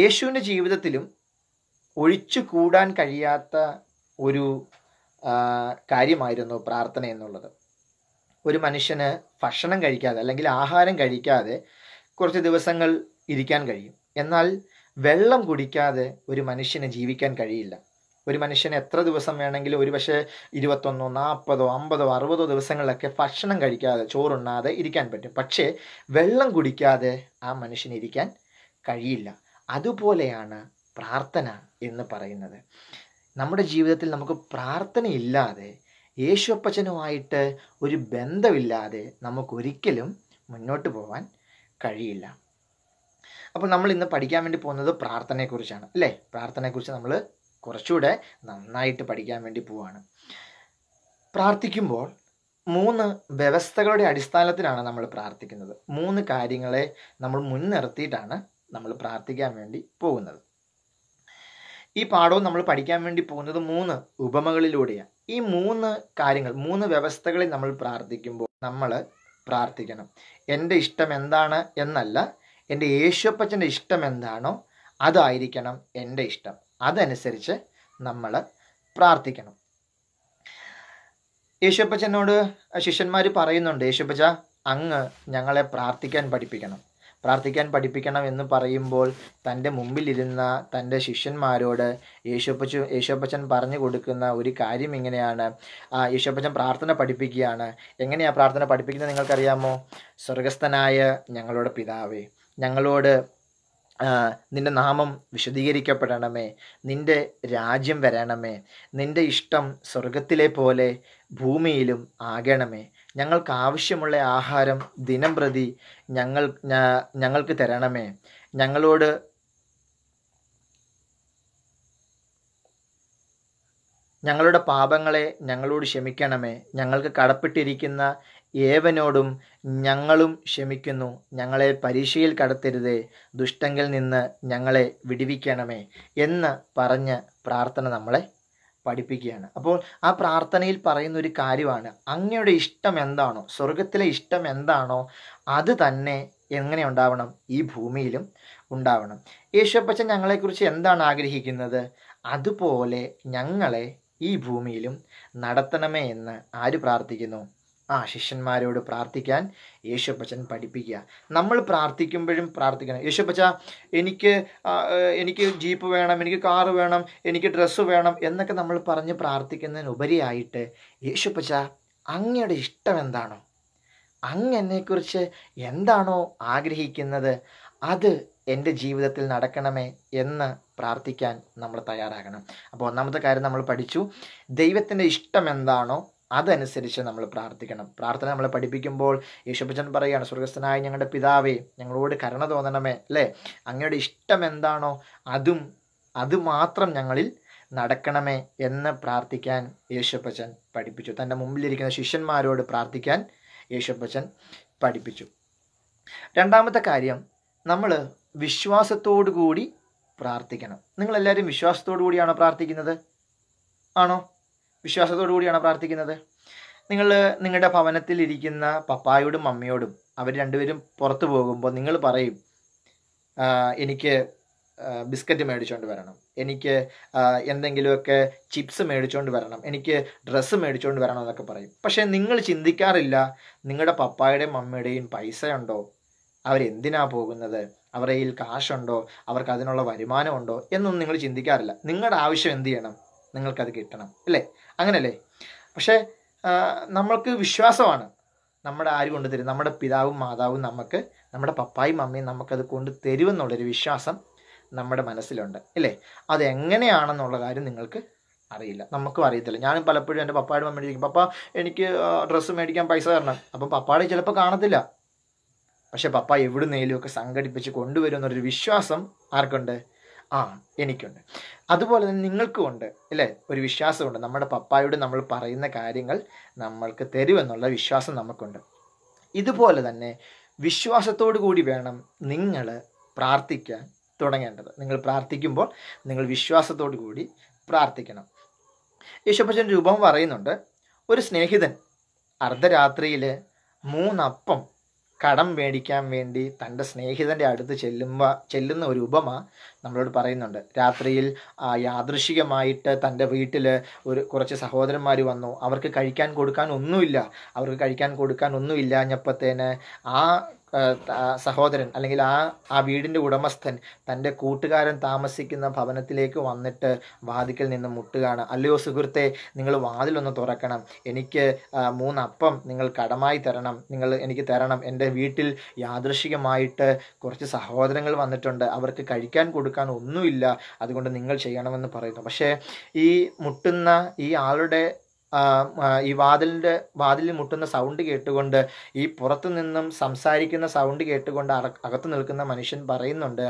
യേശുവിൻ്റെ ജീവിതത്തിലും ഒഴിച്ചു കൂടാൻ കഴിയാത്ത ഒരു കാര്യമായിരുന്നു പ്രാർത്ഥന എന്നുള്ളത് ഒരു മനുഷ്യന് ഭക്ഷണം കഴിക്കാതെ അല്ലെങ്കിൽ ആഹാരം കഴിക്കാതെ കുറച്ച് ദിവസങ്ങൾ ഇരിക്കാൻ കഴിയും എന്നാൽ വെള്ളം കുടിക്കാതെ ഒരു മനുഷ്യന് ജീവിക്കാൻ കഴിയില്ല ഒരു മനുഷ്യന് എത്ര ദിവസം വേണമെങ്കിലും ഒരു പക്ഷേ ഇരുപത്തൊന്നോ നാൽപ്പതോ അമ്പതോ അറുപതോ ദിവസങ്ങളിലൊക്കെ ഭക്ഷണം കഴിക്കാതെ ചോറുണ്ണാതെ ഇരിക്കാൻ പറ്റും പക്ഷേ വെള്ളം കുടിക്കാതെ ആ മനുഷ്യന് ഇരിക്കാൻ കഴിയില്ല അതുപോലെയാണ് പ്രാർത്ഥന എന്ന് പറയുന്നത് നമ്മുടെ ജീവിതത്തിൽ നമുക്ക് പ്രാർത്ഥനയില്ലാതെ യേശുപ്പച്ചനുമായിട്ട് ഒരു ബന്ധമില്ലാതെ നമുക്കൊരിക്കലും മുന്നോട്ട് പോകാൻ കഴിയില്ല അപ്പോൾ നമ്മൾ ഇന്ന് പഠിക്കാൻ വേണ്ടി പോകുന്നത് പ്രാർത്ഥനയെക്കുറിച്ചാണ് അല്ലേ പ്രാർത്ഥനയെക്കുറിച്ച് നമ്മൾ കുറച്ചുകൂടെ നന്നായിട്ട് പഠിക്കാൻ വേണ്ടി പോവാണ് പ്രാർത്ഥിക്കുമ്പോൾ മൂന്ന് വ്യവസ്ഥകളുടെ അടിസ്ഥാനത്തിലാണ് നമ്മൾ പ്രാർത്ഥിക്കുന്നത് മൂന്ന് കാര്യങ്ങളെ നമ്മൾ മുൻനിർത്തിയിട്ടാണ് നമ്മൾ പ്രാർത്ഥിക്കാൻ വേണ്ടി പോകുന്നത് ഈ പാഠവും നമ്മൾ പഠിക്കാൻ വേണ്ടി പോകുന്നത് മൂന്ന് ഉപമകളിലൂടെയാണ് ഈ മൂന്ന് കാര്യങ്ങൾ മൂന്ന് വ്യവസ്ഥകളിൽ നമ്മൾ പ്രാർത്ഥിക്കുമ്പോൾ നമ്മൾ പ്രാർത്ഥിക്കണം എൻ്റെ ഇഷ്ടം എന്താണ് എന്നല്ല എൻ്റെ യേശുപ്പച്ചൻ്റെ ഇഷ്ടം എന്താണോ അതായിരിക്കണം എൻ്റെ ഇഷ്ടം അതനുസരിച്ച് നമ്മൾ പ്രാർത്ഥിക്കണം യേശുപ്പച്ചനോട് ശിഷ്യന്മാർ പറയുന്നുണ്ട് യേശുപ്പച്ച അങ്ങ് ഞങ്ങളെ പ്രാർത്ഥിക്കാൻ പഠിപ്പിക്കണം പ്രാർത്ഥിക്കാൻ പഠിപ്പിക്കണം എന്ന് പറയുമ്പോൾ തൻ്റെ മുമ്പിലിരുന്ന തൻ്റെ ശിഷ്യന്മാരോട് യേശുപ്പച്ചു യേശുപ്പച്ചൻ പറഞ്ഞു കൊടുക്കുന്ന ഒരു കാര്യം ഇങ്ങനെയാണ് യേശുപ്പച്ചൻ പ്രാർത്ഥന പഠിപ്പിക്കുകയാണ് എങ്ങനെയാണ് പ്രാർത്ഥന പഠിപ്പിക്കുന്നത് നിങ്ങൾക്കറിയാമോ സ്വർഗസ്ഥനായ ഞങ്ങളുടെ പിതാവേ ഞങ്ങളോട് നിന്റെ നാമം വിശദീകരിക്കപ്പെടണമേ നിന്റെ രാജ്യം വരണമേ നിന്റെ ഇഷ്ടം സ്വർഗത്തിലെ പോലെ ഭൂമിയിലും ആകണമേ ഞങ്ങൾക്ക് ആവശ്യമുള്ള ആഹാരം ദിനം പ്രതി ഞങ്ങൾ ഞങ്ങൾക്ക് തരണമേ ഞങ്ങളോട് ഞങ്ങളുടെ പാപങ്ങളെ ഞങ്ങളോട് ക്ഷമിക്കണമേ ഞങ്ങൾക്ക് കടപ്പെട്ടിരിക്കുന്ന ഏവനോടും ഞങ്ങളും ക്ഷമിക്കുന്നു ഞങ്ങളെ പരീക്ഷയിൽ കടത്തരുതേ ദുഷ്ടങ്കിൽ നിന്ന് ഞങ്ങളെ വിടിവിക്കണമേ എന്ന് പറഞ്ഞ് പ്രാർത്ഥന നമ്മളെ പഠിപ്പിക്കുകയാണ് അപ്പോൾ ആ പ്രാർത്ഥനയിൽ പറയുന്ന ഒരു കാര്യമാണ് അങ്ങയുടെ ഇഷ്ടം എന്താണോ സ്വർഗത്തിലെ ഇഷ്ടം എന്താണോ അത് തന്നെ എങ്ങനെ ഉണ്ടാവണം ഈ ഭൂമിയിലും ഉണ്ടാവണം യേശുപ്പച്ചൻ ഞങ്ങളെക്കുറിച്ച് എന്താണ് ആഗ്രഹിക്കുന്നത് അതുപോലെ ഞങ്ങളെ ഈ ഭൂമിയിലും നടത്തണമേ എന്ന് ആര് പ്രാർത്ഥിക്കുന്നു ആ ശിഷ്യന്മാരോട് പ്രാർത്ഥിക്കാൻ യേശുപ്പച്ചൻ പഠിപ്പിക്കുക നമ്മൾ പ്രാർത്ഥിക്കുമ്പോഴും പ്രാർത്ഥിക്കണം യേശുപ്പച്ച എനിക്ക് എനിക്ക് ജീപ്പ് വേണം എനിക്ക് കാറ് വേണം എനിക്ക് ഡ്രസ്സ് വേണം എന്നൊക്കെ നമ്മൾ പറഞ്ഞ് പ്രാർത്ഥിക്കുന്നതിനുപരിയായിട്ട് യേശുപ്പച്ച അങ്ങയുടെ ഇഷ്ടം എന്താണോ അങ്ങ് എന്നെക്കുറിച്ച് എന്താണോ ആഗ്രഹിക്കുന്നത് അത് എൻ്റെ ജീവിതത്തിൽ നടക്കണമേ എന്ന് പ്രാർത്ഥിക്കാൻ നമ്മൾ തയ്യാറാകണം അപ്പോൾ ഒന്നാമത്തെ കാര്യം നമ്മൾ പഠിച്ചു ദൈവത്തിൻ്റെ ഇഷ്ടം എന്താണോ അതനുസരിച്ച് നമ്മൾ പ്രാർത്ഥിക്കണം പ്രാർത്ഥന നമ്മളെ പഠിപ്പിക്കുമ്പോൾ യേശുഭജൻ പറയുകയാണ് സ്വർഗസ്ഥനായ ഞങ്ങളുടെ പിതാവേ ഞങ്ങളോട് കരുണ തോന്നണമേ അല്ലേ അങ്ങയുടെ ഇഷ്ടം എന്താണോ അതും അതുമാത്രം ഞങ്ങളിൽ നടക്കണമേ എന്ന് പ്രാർത്ഥിക്കാൻ യേശുപ്പച്ചൻ പഠിപ്പിച്ചു തൻ്റെ മുമ്പിലിരിക്കുന്ന ശിഷ്യന്മാരോട് പ്രാർത്ഥിക്കാൻ യേശുപ്പച്ചൻ പഠിപ്പിച്ചു രണ്ടാമത്തെ കാര്യം നമ്മൾ വിശ്വാസത്തോടു കൂടി പ്രാർത്ഥിക്കണം നിങ്ങളെല്ലാവരും വിശ്വാസത്തോടു കൂടിയാണോ പ്രാർത്ഥിക്കുന്നത് ആണോ വിശ്വാസത്തോടുകൂടിയാണ് പ്രാർത്ഥിക്കുന്നത് നിങ്ങൾ നിങ്ങളുടെ ഭവനത്തിൽ ഇരിക്കുന്ന പപ്പായോടും അമ്മയോടും അവർ രണ്ടുപേരും പുറത്തു പോകുമ്പോൾ നിങ്ങൾ പറയും എനിക്ക് ബിസ്ക്കറ്റ് മേടിച്ചുകൊണ്ട് വരണം എനിക്ക് എന്തെങ്കിലുമൊക്കെ ചിപ്സ് മേടിച്ചുകൊണ്ട് വരണം എനിക്ക് ഡ്രസ്സ് മേടിച്ചുകൊണ്ട് വരണം എന്നൊക്കെ പറയും പക്ഷേ നിങ്ങൾ ചിന്തിക്കാറില്ല നിങ്ങളുടെ പപ്പായുടെയും അമ്മയുടെയും പൈസയുണ്ടോ അവരെന്തിനാ പോകുന്നത് അവരുടെ കയ്യിൽ കാശുണ്ടോ അവർക്ക് അതിനുള്ള വരുമാനമുണ്ടോ എന്നൊന്നും നിങ്ങൾ ചിന്തിക്കാറില്ല നിങ്ങളുടെ ആവശ്യം എന്ത് ചെയ്യണം നിങ്ങൾക്കത് കിട്ടണം അല്ലേ അങ്ങനല്ലേ പക്ഷേ നമ്മൾക്ക് വിശ്വാസമാണ് നമ്മുടെ ആര് കൊണ്ട് തരും നമ്മുടെ പിതാവും മാതാവും നമുക്ക് നമ്മുടെ പപ്പായും അമ്മയും നമുക്കത് കൊണ്ട് തരുമെന്നുള്ളൊരു വിശ്വാസം നമ്മുടെ മനസ്സിലുണ്ട് അല്ലേ അതെങ്ങനെയാണെന്നുള്ള കാര്യം നിങ്ങൾക്ക് അറിയില്ല നമുക്കും അറിയത്തില്ല ഞാനും പലപ്പോഴും എൻ്റെ പപ്പായുടെ അമ്മയുടെ ചോദിക്കും പപ്പ എനിക്ക് ഡ്രസ്സ് മേടിക്കാൻ പൈസ തരണം അപ്പം പപ്പാടെ ചിലപ്പോൾ കാണത്തില്ല പക്ഷേ പപ്പ എവിടുന്നേലും ഒക്കെ സംഘടിപ്പിച്ച് കൊണ്ടുവരുമെന്നൊരു വിശ്വാസം ആർക്കുണ്ട് ആ എനിക്കുണ്ട് അതുപോലെ തന്നെ നിങ്ങൾക്കും ഉണ്ട് അല്ലേ ഒരു വിശ്വാസമുണ്ട് നമ്മുടെ പപ്പായോട് നമ്മൾ പറയുന്ന കാര്യങ്ങൾ നമ്മൾക്ക് തരുമെന്നുള്ള വിശ്വാസം നമുക്കുണ്ട് ഇതുപോലെ തന്നെ വിശ്വാസത്തോടു കൂടി വേണം നിങ്ങൾ പ്രാർത്ഥിക്കാൻ തുടങ്ങേണ്ടത് നിങ്ങൾ പ്രാർത്ഥിക്കുമ്പോൾ നിങ്ങൾ വിശ്വാസത്തോടു കൂടി പ്രാർത്ഥിക്കണം യേശുപ്പച്ചൻ രൂപം പറയുന്നുണ്ട് ഒരു സ്നേഹിതൻ അർദ്ധരാത്രിയിൽ മൂന്നപ്പം കടം മേടിക്കാൻ വേണ്ടി തൻ്റെ സ്നേഹിതൻ്റെ അടുത്ത് ചെല്ലുമ്പോൾ ചെല്ലുന്ന ഒരു ഉപമ നമ്മളോട് പറയുന്നുണ്ട് രാത്രിയിൽ യാദൃശികമായിട്ട് തൻ്റെ വീട്ടിൽ ഒരു കുറച്ച് സഹോദരന്മാർ വന്നു അവർക്ക് കഴിക്കാൻ കൊടുക്കാൻ ഒന്നുമില്ല അവർക്ക് കഴിക്കാൻ കൊടുക്കാൻ ഒന്നുമില്ലാഞ്ഞപ്പത്തേന് ആ സഹോദരൻ അല്ലെങ്കിൽ ആ ആ വീടിൻ്റെ ഉടമസ്ഥൻ തൻ്റെ കൂട്ടുകാരൻ താമസിക്കുന്ന ഭവനത്തിലേക്ക് വന്നിട്ട് വാതിക്കൽ നിന്ന് മുട്ടുകയാണ് അല്ലയോ സുഹൃത്തെ നിങ്ങൾ വാതിലൊന്ന് തുറക്കണം എനിക്ക് മൂന്നപ്പം നിങ്ങൾ കടമായി തരണം നിങ്ങൾ എനിക്ക് തരണം എൻ്റെ വീട്ടിൽ യാദൃശികമായിട്ട് കുറച്ച് സഹോദരങ്ങൾ വന്നിട്ടുണ്ട് അവർക്ക് കഴിക്കാൻ കൊടുക്കാൻ ഒന്നുമില്ല അതുകൊണ്ട് നിങ്ങൾ ചെയ്യണമെന്ന് പറയുന്നു പക്ഷേ ഈ മുട്ടുന്ന ഈ ആളുടെ ഈ വാതിലിൻ്റെ വാതിലിൽ മുട്ടുന്ന സൗണ്ട് കേട്ടുകൊണ്ട് ഈ പുറത്തു നിന്നും സംസാരിക്കുന്ന സൗണ്ട് കേട്ടുകൊണ്ട് അകത്ത് നിൽക്കുന്ന മനുഷ്യൻ പറയുന്നുണ്ട്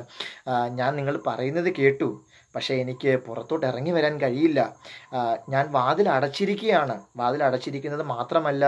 ഞാൻ നിങ്ങൾ പറയുന്നത് കേട്ടു പക്ഷേ എനിക്ക് പുറത്തോട്ട് ഇറങ്ങി വരാൻ കഴിയില്ല ഞാൻ വാതിൽ അടച്ചിരിക്കുകയാണ് വാതിൽ അടച്ചിരിക്കുന്നത് മാത്രമല്ല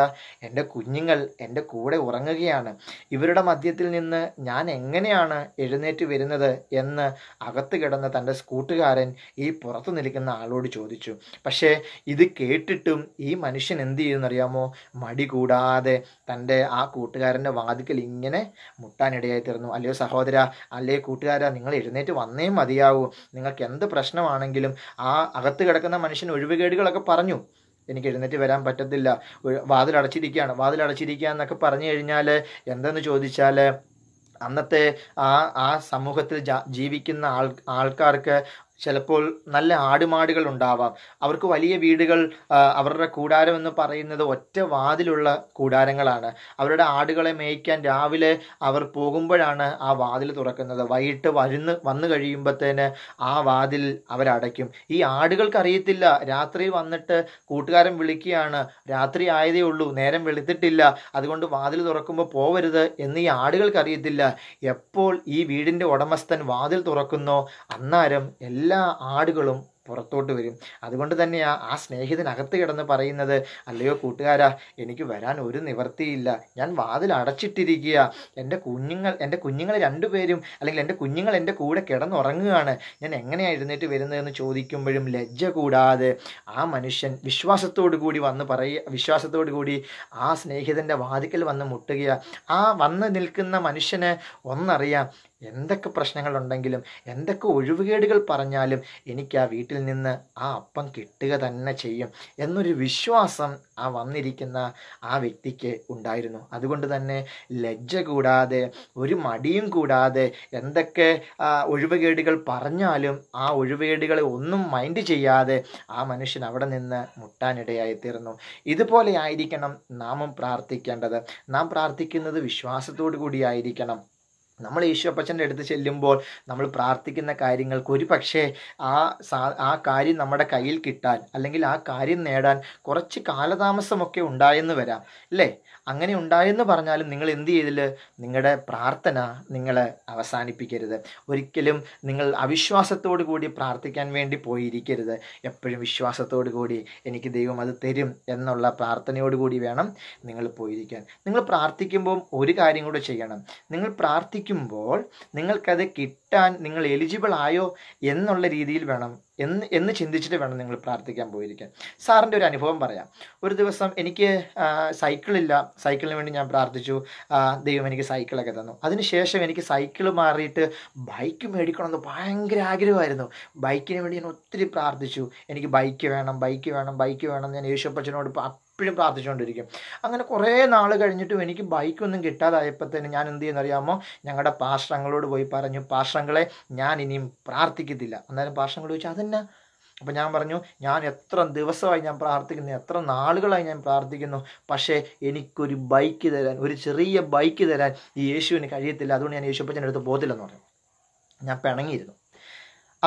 എൻ്റെ കുഞ്ഞുങ്ങൾ എൻ്റെ കൂടെ ഉറങ്ങുകയാണ് ഇവരുടെ മധ്യത്തിൽ നിന്ന് ഞാൻ എങ്ങനെയാണ് എഴുന്നേറ്റ് വരുന്നത് എന്ന് അകത്ത് കിടന്ന തൻ്റെ സ്കൂട്ടുകാരൻ ഈ പുറത്ത് നിൽക്കുന്ന ആളോട് ചോദിച്ചു പക്ഷേ ഇത് കേട്ടിട്ടും ഈ മനുഷ്യൻ എന്ത് ചെയ്യുന്നറിയാമോ മടി കൂടാതെ തൻ്റെ ആ കൂട്ടുകാരൻ്റെ വാതിക്കൽ ഇങ്ങനെ മുട്ടാനിടയായി തീർന്നു അല്ലയോ സഹോദര അല്ലേ കൂട്ടുകാരാ നിങ്ങൾ എഴുന്നേറ്റ് വന്നേ മതിയാവൂ നിങ്ങൾക്ക് എന്ത് പ്രശ്നമാണെങ്കിലും ആ അകത്ത് കിടക്കുന്ന മനുഷ്യൻ ഒഴിവുകേടുകളൊക്കെ പറഞ്ഞു എനിക്ക് എഴുന്നേറ്റ് വരാൻ പറ്റത്തില്ല വാതിലടച്ചിരിക്കുകയാണ് വാതിലടച്ചിരിക്കുക എന്നൊക്കെ പറഞ്ഞു കഴിഞ്ഞാൽ എന്തെന്ന് ചോദിച്ചാൽ അന്നത്തെ ആ ആ സമൂഹത്തിൽ ജീവിക്കുന്ന ആൾ ആൾക്കാർക്ക് ചിലപ്പോൾ നല്ല ആടുമാടുകൾ ഉണ്ടാവാം അവർക്ക് വലിയ വീടുകൾ അവരുടെ കൂടാരം എന്ന് പറയുന്നത് ഒറ്റ വാതിലുള്ള കൂടാരങ്ങളാണ് അവരുടെ ആടുകളെ മേയ്ക്കാൻ രാവിലെ അവർ പോകുമ്പോഴാണ് ആ വാതിൽ തുറക്കുന്നത് വൈകിട്ട് വരുന്ന് വന്നു കഴിയുമ്പോഴത്തേന് ആ വാതിൽ അവരടയ്ക്കും ഈ അറിയത്തില്ല രാത്രി വന്നിട്ട് കൂട്ടുകാരൻ വിളിക്കുകയാണ് രാത്രി ആയതേ ഉള്ളൂ നേരം വെളുത്തിട്ടില്ല അതുകൊണ്ട് വാതിൽ തുറക്കുമ്പോൾ പോവരുത് എന്ന് ഈ അറിയത്തില്ല എപ്പോൾ ഈ വീടിൻ്റെ ഉടമസ്ഥൻ വാതിൽ തുറക്കുന്നോ അന്നേരം എല്ലാ ആടുകളും പുറത്തോട്ട് വരും അതുകൊണ്ട് തന്നെയാ ആ സ്നേഹിതനകത്ത് കിടന്ന് പറയുന്നത് അല്ലയോ കൂട്ടുകാരാ എനിക്ക് വരാൻ ഒരു നിവൃത്തിയില്ല ഞാൻ വാതിൽ അടച്ചിട്ടിരിക്കുക എൻ്റെ കുഞ്ഞുങ്ങൾ എൻ്റെ കുഞ്ഞുങ്ങൾ രണ്ടുപേരും അല്ലെങ്കിൽ എൻ്റെ കുഞ്ഞുങ്ങൾ എൻ്റെ കൂടെ കിടന്നുറങ്ങുകയാണ് ഞാൻ എങ്ങനെയാണ് എഴുന്നേറ്റ് വരുന്നതെന്ന് ചോദിക്കുമ്പോഴും ലജ്ജ കൂടാതെ ആ മനുഷ്യൻ വിശ്വാസത്തോടു കൂടി വന്ന് പറയുക വിശ്വാസത്തോടു കൂടി ആ സ്നേഹിതൻ്റെ വാതിക്കൽ വന്ന് മുട്ടുകയാണ് ആ വന്ന് നിൽക്കുന്ന മനുഷ്യന് ഒന്നറിയാം എന്തൊക്കെ പ്രശ്നങ്ങളുണ്ടെങ്കിലും എന്തൊക്കെ ഒഴിവുകേടുകൾ പറഞ്ഞാലും എനിക്ക് ആ വീട്ടിൽ നിന്ന് ആ അപ്പം കിട്ടുക തന്നെ ചെയ്യും എന്നൊരു വിശ്വാസം ആ വന്നിരിക്കുന്ന ആ വ്യക്തിക്ക് ഉണ്ടായിരുന്നു അതുകൊണ്ട് തന്നെ ലജ്ജ കൂടാതെ ഒരു മടിയും കൂടാതെ എന്തൊക്കെ ഒഴിവുകേടുകൾ പറഞ്ഞാലും ആ ഒഴിവുകേടുകളെ ഒന്നും മൈൻഡ് ചെയ്യാതെ ആ മനുഷ്യൻ അവിടെ നിന്ന് മുട്ടാനിടയായിത്തീർന്നു തീർന്നു ഇതുപോലെ ആയിരിക്കണം നാമും പ്രാർത്ഥിക്കേണ്ടത് നാം പ്രാർത്ഥിക്കുന്നത് വിശ്വാസത്തോടു കൂടിയായിരിക്കണം നമ്മൾ അപ്പച്ചൻ്റെ അടുത്ത് ചെല്ലുമ്പോൾ നമ്മൾ പ്രാർത്ഥിക്കുന്ന കാര്യങ്ങൾക്ക് ഒരു പക്ഷേ ആ സാ ആ കാര്യം നമ്മുടെ കയ്യിൽ കിട്ടാൻ അല്ലെങ്കിൽ ആ കാര്യം നേടാൻ കുറച്ച് കാലതാമസമൊക്കെ ഉണ്ടായെന്ന് വരാം അല്ലേ അങ്ങനെ ഉണ്ടായെന്ന് പറഞ്ഞാലും നിങ്ങൾ എന്ത് ചെയ്തില്ല നിങ്ങളുടെ പ്രാർത്ഥന നിങ്ങൾ അവസാനിപ്പിക്കരുത് ഒരിക്കലും നിങ്ങൾ അവിശ്വാസത്തോടു കൂടി പ്രാർത്ഥിക്കാൻ വേണ്ടി പോയിരിക്കരുത് എപ്പോഴും വിശ്വാസത്തോടു കൂടി എനിക്ക് ദൈവം അത് തരും എന്നുള്ള പ്രാർത്ഥനയോടുകൂടി വേണം നിങ്ങൾ പോയിരിക്കാൻ നിങ്ങൾ പ്രാർത്ഥിക്കുമ്പോൾ ഒരു കാര്യം കൂടെ ചെയ്യണം നിങ്ങൾ പ്രാർത്ഥിക്കുമ്പോൾ നിങ്ങൾക്കത് കിട്ടാൻ നിങ്ങൾ എലിജിബിൾ ആയോ എന്നുള്ള രീതിയിൽ വേണം എന്ന് എന്ന് ചിന്തിച്ചിട്ട് വേണം നിങ്ങൾ പ്രാർത്ഥിക്കാൻ പോയിരിക്കാൻ സാറിൻ്റെ ഒരു അനുഭവം പറയാം ഒരു ദിവസം എനിക്ക് സൈക്കിളില്ല സൈക്കിളിന് വേണ്ടി ഞാൻ പ്രാർത്ഥിച്ചു ദൈവം എനിക്ക് സൈക്കിളൊക്കെ തന്നു അതിനുശേഷം എനിക്ക് സൈക്കിൾ മാറിയിട്ട് ബൈക്ക് മേടിക്കണമെന്ന് ഭയങ്കര ആഗ്രഹമായിരുന്നു ബൈക്കിന് വേണ്ടി ഞാൻ ഒത്തിരി പ്രാർത്ഥിച്ചു എനിക്ക് ബൈക്ക് വേണം ബൈക്ക് വേണം ബൈക്ക് വേണം ഞാൻ യേശുപ്പച്ചനോട് എപ്പോഴും പ്രാർത്ഥിച്ചുകൊണ്ടിരിക്കും അങ്ങനെ കുറേ നാൾ കഴിഞ്ഞിട്ടും എനിക്ക് ബൈക്കൊന്നും കിട്ടാതായപ്പോൾ തന്നെ ഞാൻ എന്ത് ചെയ്യുന്നറിയാമോ ഞങ്ങളുടെ പാശ്രങ്ങളോട് പോയി പറഞ്ഞു പാശ്രങ്ങളെ ഞാൻ ഇനിയും പ്രാർത്ഥിക്കത്തില്ല അന്നേരം പാശ്രങ്ങൾ ചോദിച്ചാൽ അതെന്നാ അപ്പം ഞാൻ പറഞ്ഞു ഞാൻ എത്ര ദിവസമായി ഞാൻ പ്രാർത്ഥിക്കുന്നു എത്ര നാളുകളായി ഞാൻ പ്രാർത്ഥിക്കുന്നു പക്ഷേ എനിക്കൊരു ബൈക്ക് തരാൻ ഒരു ചെറിയ ബൈക്ക് തരാൻ ഈ യേശുവിന് കഴിയത്തില്ല അതുകൊണ്ട് ഞാൻ യേശുപ്പച്ചൻ്റെ അടുത്ത് പോകത്തില്ലെന്ന് പറഞ്ഞു ഞാൻ പിണങ്ങിയിരുന്നു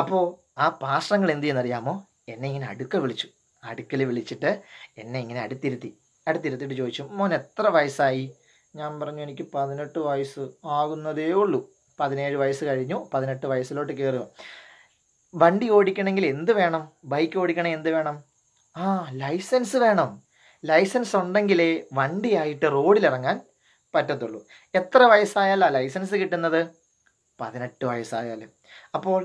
അപ്പോൾ ആ പാശ്രങ്ങൾ എന്ത് ചെയ്യുന്നറിയാമോ എന്നെ ഇങ്ങനെ അടുക്ക വിളിച്ചു അടുക്കൽ വിളിച്ചിട്ട് എന്നെ ഇങ്ങനെ അടുത്തിരുത്തി അടുത്തിരുത്തിയിട്ട് ചോദിച്ചു മോൻ എത്ര വയസ്സായി ഞാൻ പറഞ്ഞു എനിക്ക് പതിനെട്ട് വയസ്സ് ആകുന്നതേ ഉള്ളൂ പതിനേഴ് വയസ്സ് കഴിഞ്ഞു പതിനെട്ട് വയസ്സിലോട്ട് കയറുക വണ്ടി ഓടിക്കണമെങ്കിൽ എന്ത് വേണം ബൈക്ക് ഓടിക്കണമെങ്കിൽ എന്ത് വേണം ആ ലൈസൻസ് വേണം ലൈസൻസ് ഉണ്ടെങ്കിലേ വണ്ടിയായിട്ട് റോഡിലിറങ്ങാൻ പറ്റത്തുള്ളൂ എത്ര വയസ്സായാലാ ലൈസൻസ് കിട്ടുന്നത് പതിനെട്ട് വയസ്സായാലും അപ്പോൾ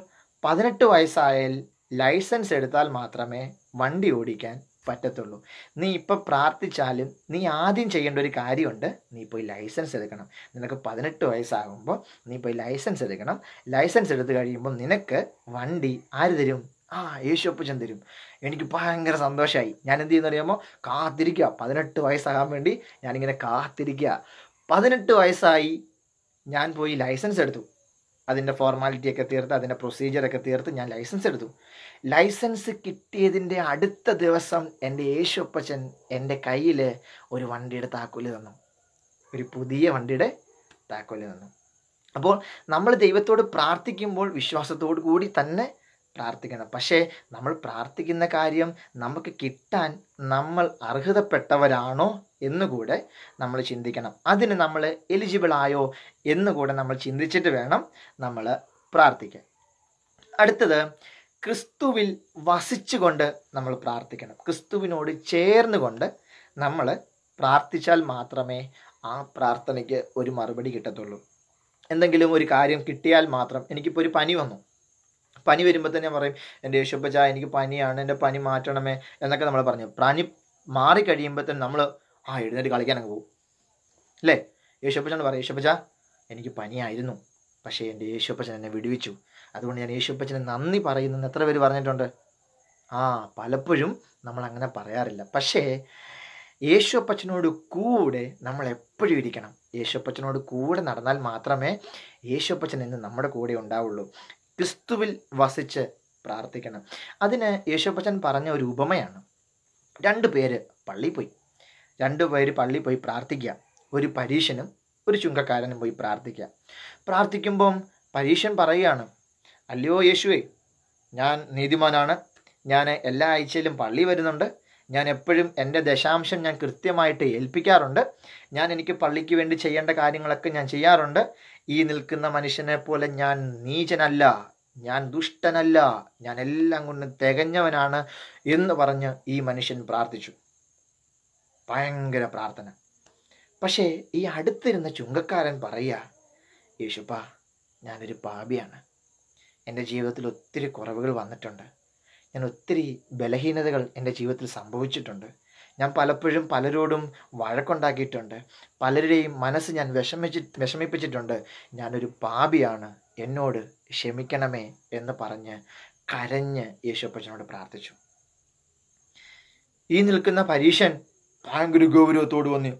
പതിനെട്ട് വയസ്സായാൽ ലൈസൻസ് എടുത്താൽ മാത്രമേ വണ്ടി ഓടിക്കാൻ പറ്റത്തുള്ളൂ നീ ഇപ്പം പ്രാർത്ഥിച്ചാലും നീ ആദ്യം ചെയ്യേണ്ട ഒരു കാര്യമുണ്ട് നീ പോയി ലൈസൻസ് എടുക്കണം നിനക്ക് പതിനെട്ട് വയസ്സാകുമ്പോൾ നീ പോയി ലൈസൻസ് എടുക്കണം ലൈസൻസ് എടുത്തു കഴിയുമ്പോൾ നിനക്ക് വണ്ടി ആര് തരും ആ യേശുപ്പച്ചൻ തരും എനിക്ക് ഭയങ്കര സന്തോഷമായി ഞാൻ എന്ത് ചെയ്യുന്ന അറിയാമോ കാത്തിരിക്കുക പതിനെട്ട് വയസ്സാകാൻ വേണ്ടി ഞാനിങ്ങനെ കാത്തിരിക്കുക പതിനെട്ട് വയസ്സായി ഞാൻ പോയി ലൈസൻസ് എടുത്തു അതിൻ്റെ ഫോർമാലിറ്റിയൊക്കെ തീർത്ത് അതിൻ്റെ പ്രൊസീജിയറൊക്കെ തീർത്ത് ഞാൻ ലൈസൻസ് എടുത്തു ലൈസൻസ് കിട്ടിയതിൻ്റെ അടുത്ത ദിവസം എൻ്റെ അപ്പച്ചൻ എൻ്റെ കയ്യിൽ ഒരു വണ്ടിയുടെ താക്കോല് തന്നു ഒരു പുതിയ വണ്ടിയുടെ താക്കോല് തന്നു അപ്പോൾ നമ്മൾ ദൈവത്തോട് പ്രാർത്ഥിക്കുമ്പോൾ വിശ്വാസത്തോടു കൂടി തന്നെ പ്രാർത്ഥിക്കുന്നത് പക്ഷേ നമ്മൾ പ്രാർത്ഥിക്കുന്ന കാര്യം നമുക്ക് കിട്ടാൻ നമ്മൾ അർഹതപ്പെട്ടവരാണോ എന്നുകൂടെ നമ്മൾ ചിന്തിക്കണം അതിന് നമ്മൾ എലിജിബിൾ ആയോ എന്നുകൂടെ നമ്മൾ ചിന്തിച്ചിട്ട് വേണം നമ്മൾ പ്രാർത്ഥിക്കാൻ അടുത്തത് ക്രിസ്തുവിൽ വസിച്ചുകൊണ്ട് നമ്മൾ പ്രാർത്ഥിക്കണം ക്രിസ്തുവിനോട് ചേർന്നുകൊണ്ട് നമ്മൾ പ്രാർത്ഥിച്ചാൽ മാത്രമേ ആ പ്രാർത്ഥനയ്ക്ക് ഒരു മറുപടി കിട്ടത്തുള്ളൂ എന്തെങ്കിലും ഒരു കാര്യം കിട്ടിയാൽ മാത്രം എനിക്കിപ്പോൾ ഒരു പനി വന്നു പനി വരുമ്പോൾ തന്നെ പറയും എൻ്റെ യേശുപ്പച്ച എനിക്ക് പനിയാണ് എൻ്റെ പനി മാറ്റണമേ എന്നൊക്കെ നമ്മൾ പറഞ്ഞു പനി മാറിക്കഴിയുമ്പോൾ തന്നെ നമ്മൾ ആ എഴുന്നേറ്റ് കളിക്കാനങ്ങ് പോകും അല്ലേ യേശുപ്പച്ചാണ് പറയും യേശുപ്പച്ച എനിക്ക് പനിയായിരുന്നു പക്ഷേ എൻ്റെ യേശുപ്പച്ചൻ എന്നെ വിടുവിച്ചു അതുകൊണ്ട് ഞാൻ യേശുപ്പച്ചനെ നന്ദി പറയുന്നു എത്ര പേര് പറഞ്ഞിട്ടുണ്ട് ആ പലപ്പോഴും നമ്മൾ അങ്ങനെ പറയാറില്ല പക്ഷേ യേശുപ്പച്ചനോട് കൂടെ നമ്മൾ എപ്പോഴും ഇരിക്കണം യേശുപ്പച്ചനോട് കൂടെ നടന്നാൽ മാത്രമേ യേശുപ്പച്ചൻ എന്ന് നമ്മുടെ കൂടെ ഉണ്ടാവുള്ളൂ ക്രിസ്തുവിൽ വസിച്ച് പ്രാർത്ഥിക്കണം അതിന് യേശുപ്പച്ചൻ പറഞ്ഞ ഒരു ഉപമയാണ് രണ്ട് പേര് പള്ളി പോയി രണ്ട് പേര് പള്ളി പോയി പ്രാർത്ഥിക്കുക ഒരു പരീക്ഷനും ഒരു ചുങ്കക്കാരനും പോയി പ്രാർത്ഥിക്കുക പ്രാർത്ഥിക്കുമ്പം പരീക്ഷൻ പറയുകയാണ് അല്ലയോ യേശുവേ ഞാൻ നീതിമാനാണ് ഞാൻ എല്ലാ ആഴ്ചയിലും പള്ളി വരുന്നുണ്ട് ഞാൻ എപ്പോഴും എൻ്റെ ദശാംശം ഞാൻ കൃത്യമായിട്ട് ഏൽപ്പിക്കാറുണ്ട് ഞാൻ എനിക്ക് പള്ളിക്ക് വേണ്ടി ചെയ്യേണ്ട കാര്യങ്ങളൊക്കെ ഞാൻ ചെയ്യാറുണ്ട് ഈ നിൽക്കുന്ന മനുഷ്യനെ പോലെ ഞാൻ നീചനല്ല ഞാൻ ദുഷ്ടനല്ല ഞാൻ എല്ലാം കൊണ്ടും തികഞ്ഞവനാണ് എന്ന് പറഞ്ഞ് ഈ മനുഷ്യൻ പ്രാർത്ഥിച്ചു ഭയങ്കര പ്രാർത്ഥന പക്ഷേ ഈ അടുത്തിരുന്ന ചുങ്കക്കാരൻ പറയുക യേശുപ്പ ഞാനൊരു പാപിയാണ് എൻ്റെ ജീവിതത്തിൽ ഒത്തിരി കുറവുകൾ വന്നിട്ടുണ്ട് ഞാൻ ഒത്തിരി ബലഹീനതകൾ എൻ്റെ ജീവിതത്തിൽ സംഭവിച്ചിട്ടുണ്ട് ഞാൻ പലപ്പോഴും പലരോടും വഴക്കുണ്ടാക്കിയിട്ടുണ്ട് പലരുടെയും മനസ്സ് ഞാൻ വിഷമിച്ച് വിഷമിപ്പിച്ചിട്ടുണ്ട് ഞാനൊരു പാപിയാണ് എന്നോട് ക്ഷമിക്കണമേ എന്ന് പറഞ്ഞ് കരഞ്ഞ് യേശുപ്പച്ചനോട് പ്രാർത്ഥിച്ചു ഈ നിൽക്കുന്ന പരീഷൻ ഭയങ്കര ഗൗരവത്തോട് വന്ന്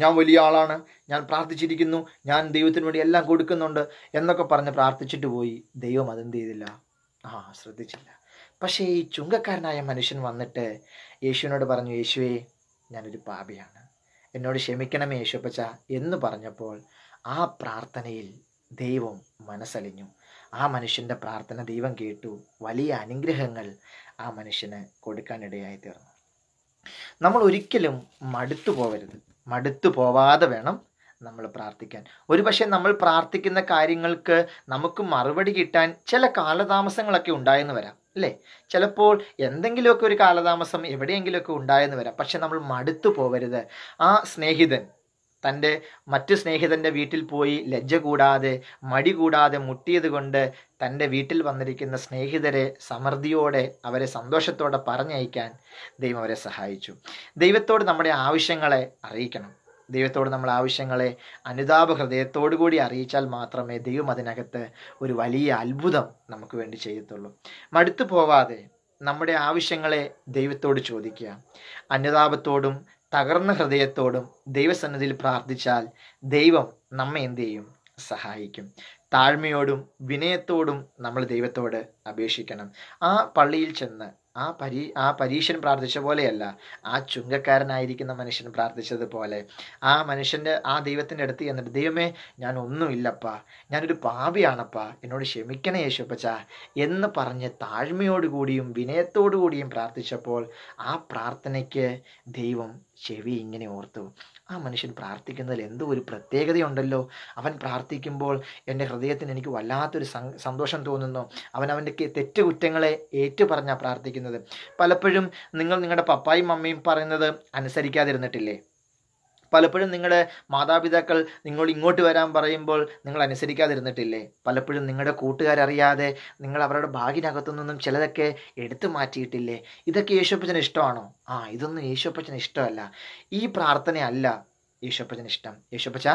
ഞാൻ വലിയ ആളാണ് ഞാൻ പ്രാർത്ഥിച്ചിരിക്കുന്നു ഞാൻ ദൈവത്തിന് വേണ്ടി എല്ലാം കൊടുക്കുന്നുണ്ട് എന്നൊക്കെ പറഞ്ഞ് പ്രാർത്ഥിച്ചിട്ട് പോയി ദൈവം അതെന്ത് ചെയ്തില്ല ആ ശ്രദ്ധിച്ചില്ല പക്ഷേ ഈ ചുങ്കക്കാരനായ മനുഷ്യൻ വന്നിട്ട് യേശുവിനോട് പറഞ്ഞു യേശുവേ ഞാനൊരു പാപിയാണ് എന്നോട് ക്ഷമിക്കണമേ യേശുപ്പച്ച എന്ന് പറഞ്ഞപ്പോൾ ആ പ്രാർത്ഥനയിൽ ദൈവം മനസ്സലിഞ്ഞു ആ മനുഷ്യൻ്റെ പ്രാർത്ഥന ദൈവം കേട്ടു വലിയ അനുഗ്രഹങ്ങൾ ആ മനുഷ്യന് കൊടുക്കാനിടയായി തീർന്നു നമ്മൾ ഒരിക്കലും മടുത്തു പോവരുത് മടുത്തു പോവാതെ വേണം നമ്മൾ പ്രാർത്ഥിക്കാൻ ഒരുപക്ഷെ നമ്മൾ പ്രാർത്ഥിക്കുന്ന കാര്യങ്ങൾക്ക് നമുക്ക് മറുപടി കിട്ടാൻ ചില കാലതാമസങ്ങളൊക്കെ ഉണ്ടായെന്ന് വരാം അല്ലേ ചിലപ്പോൾ എന്തെങ്കിലുമൊക്കെ ഒരു കാലതാമസം എവിടെയെങ്കിലുമൊക്കെ ഉണ്ടായെന്ന് വരാം പക്ഷെ നമ്മൾ മടുത്തു പോവരുത് ആ സ്നേഹിതൻ തൻ്റെ മറ്റു സ്നേഹിതൻ്റെ വീട്ടിൽ പോയി ലജ്ജ കൂടാതെ മടി കൂടാതെ മുട്ടിയത് കൊണ്ട് തൻ്റെ വീട്ടിൽ വന്നിരിക്കുന്ന സ്നേഹിതരെ സമൃദ്ധിയോടെ അവരെ സന്തോഷത്തോടെ പറഞ്ഞയക്കാൻ ദൈവം അവരെ സഹായിച്ചു ദൈവത്തോട് നമ്മുടെ ആവശ്യങ്ങളെ അറിയിക്കണം ദൈവത്തോട് നമ്മൾ ആവശ്യങ്ങളെ അനുതാപ ഹൃദയത്തോടു കൂടി അറിയിച്ചാൽ മാത്രമേ ദൈവം അതിനകത്ത് ഒരു വലിയ അത്ഭുതം നമുക്ക് വേണ്ടി ചെയ്യത്തുള്ളൂ മടുത്തു പോവാതെ നമ്മുടെ ആവശ്യങ്ങളെ ദൈവത്തോട് ചോദിക്കുക അനുതാപത്തോടും തകർന്ന ഹൃദയത്തോടും ദൈവസന്നിധിയിൽ പ്രാർത്ഥിച്ചാൽ ദൈവം നമ്മെ എന്ത് ചെയ്യും സഹായിക്കും താഴ്മയോടും വിനയത്തോടും നമ്മൾ ദൈവത്തോട് അപേക്ഷിക്കണം ആ പള്ളിയിൽ ചെന്ന് ആ പരീ ആ പരീക്ഷൻ പ്രാർത്ഥിച്ച പോലെയല്ല ആ ചുങ്കക്കാരനായിരിക്കുന്ന മനുഷ്യൻ പ്രാർത്ഥിച്ചതുപോലെ ആ മനുഷ്യൻ്റെ ആ ദൈവത്തിൻ്റെ അടുത്ത് ചെന്നിട്ട് ദൈവമേ ഞാൻ ഒന്നുമില്ലപ്പ ഞാനൊരു പാപിയാണപ്പാ എന്നോട് ക്ഷമിക്കണേ യേശുപ്പച്ച എന്ന് പറഞ്ഞ് താഴ്മയോടുകൂടിയും വിനയത്തോടുകൂടിയും പ്രാർത്ഥിച്ചപ്പോൾ ആ പ്രാർത്ഥനയ്ക്ക് ദൈവം ചെവി ഇങ്ങനെ ഓർത്തു ആ മനുഷ്യൻ പ്രാർത്ഥിക്കുന്നതിൽ എന്തോ ഒരു പ്രത്യേകതയുണ്ടല്ലോ അവൻ പ്രാർത്ഥിക്കുമ്പോൾ എൻ്റെ ഹൃദയത്തിന് എനിക്ക് വല്ലാത്തൊരു സന്തോഷം തോന്നുന്നു അവൻ അവൻ്റെ തെറ്റുകുറ്റങ്ങളെ ഏറ്റുപറഞ്ഞാണ് പ്രാർത്ഥിക്കുന്നത് പലപ്പോഴും നിങ്ങൾ നിങ്ങളുടെ പപ്പായും മമ്മിയും പറയുന്നത് അനുസരിക്കാതിരുന്നിട്ടില്ലേ പലപ്പോഴും നിങ്ങളുടെ മാതാപിതാക്കൾ നിങ്ങൾ ഇങ്ങോട്ട് വരാൻ പറയുമ്പോൾ നിങ്ങൾ അനുസരിക്കാതിരുന്നിട്ടില്ലേ പലപ്പോഴും നിങ്ങളുടെ കൂട്ടുകാരറിയാതെ നിങ്ങൾ അവരുടെ ഭാഗ്യനകത്തു നിന്നും ചിലതൊക്കെ എടുത്തു മാറ്റിയിട്ടില്ലേ ഇതൊക്കെ യേശുപ്പച്ചന് ഇഷ്ടമാണോ ആ ഇതൊന്നും യേശുപ്പച്ചന് ഇഷ്ടമല്ല ഈ പ്രാർത്ഥനയല്ല യേശുപ്പച്ചന് ഇഷ്ടം യേശുപ്പച്ച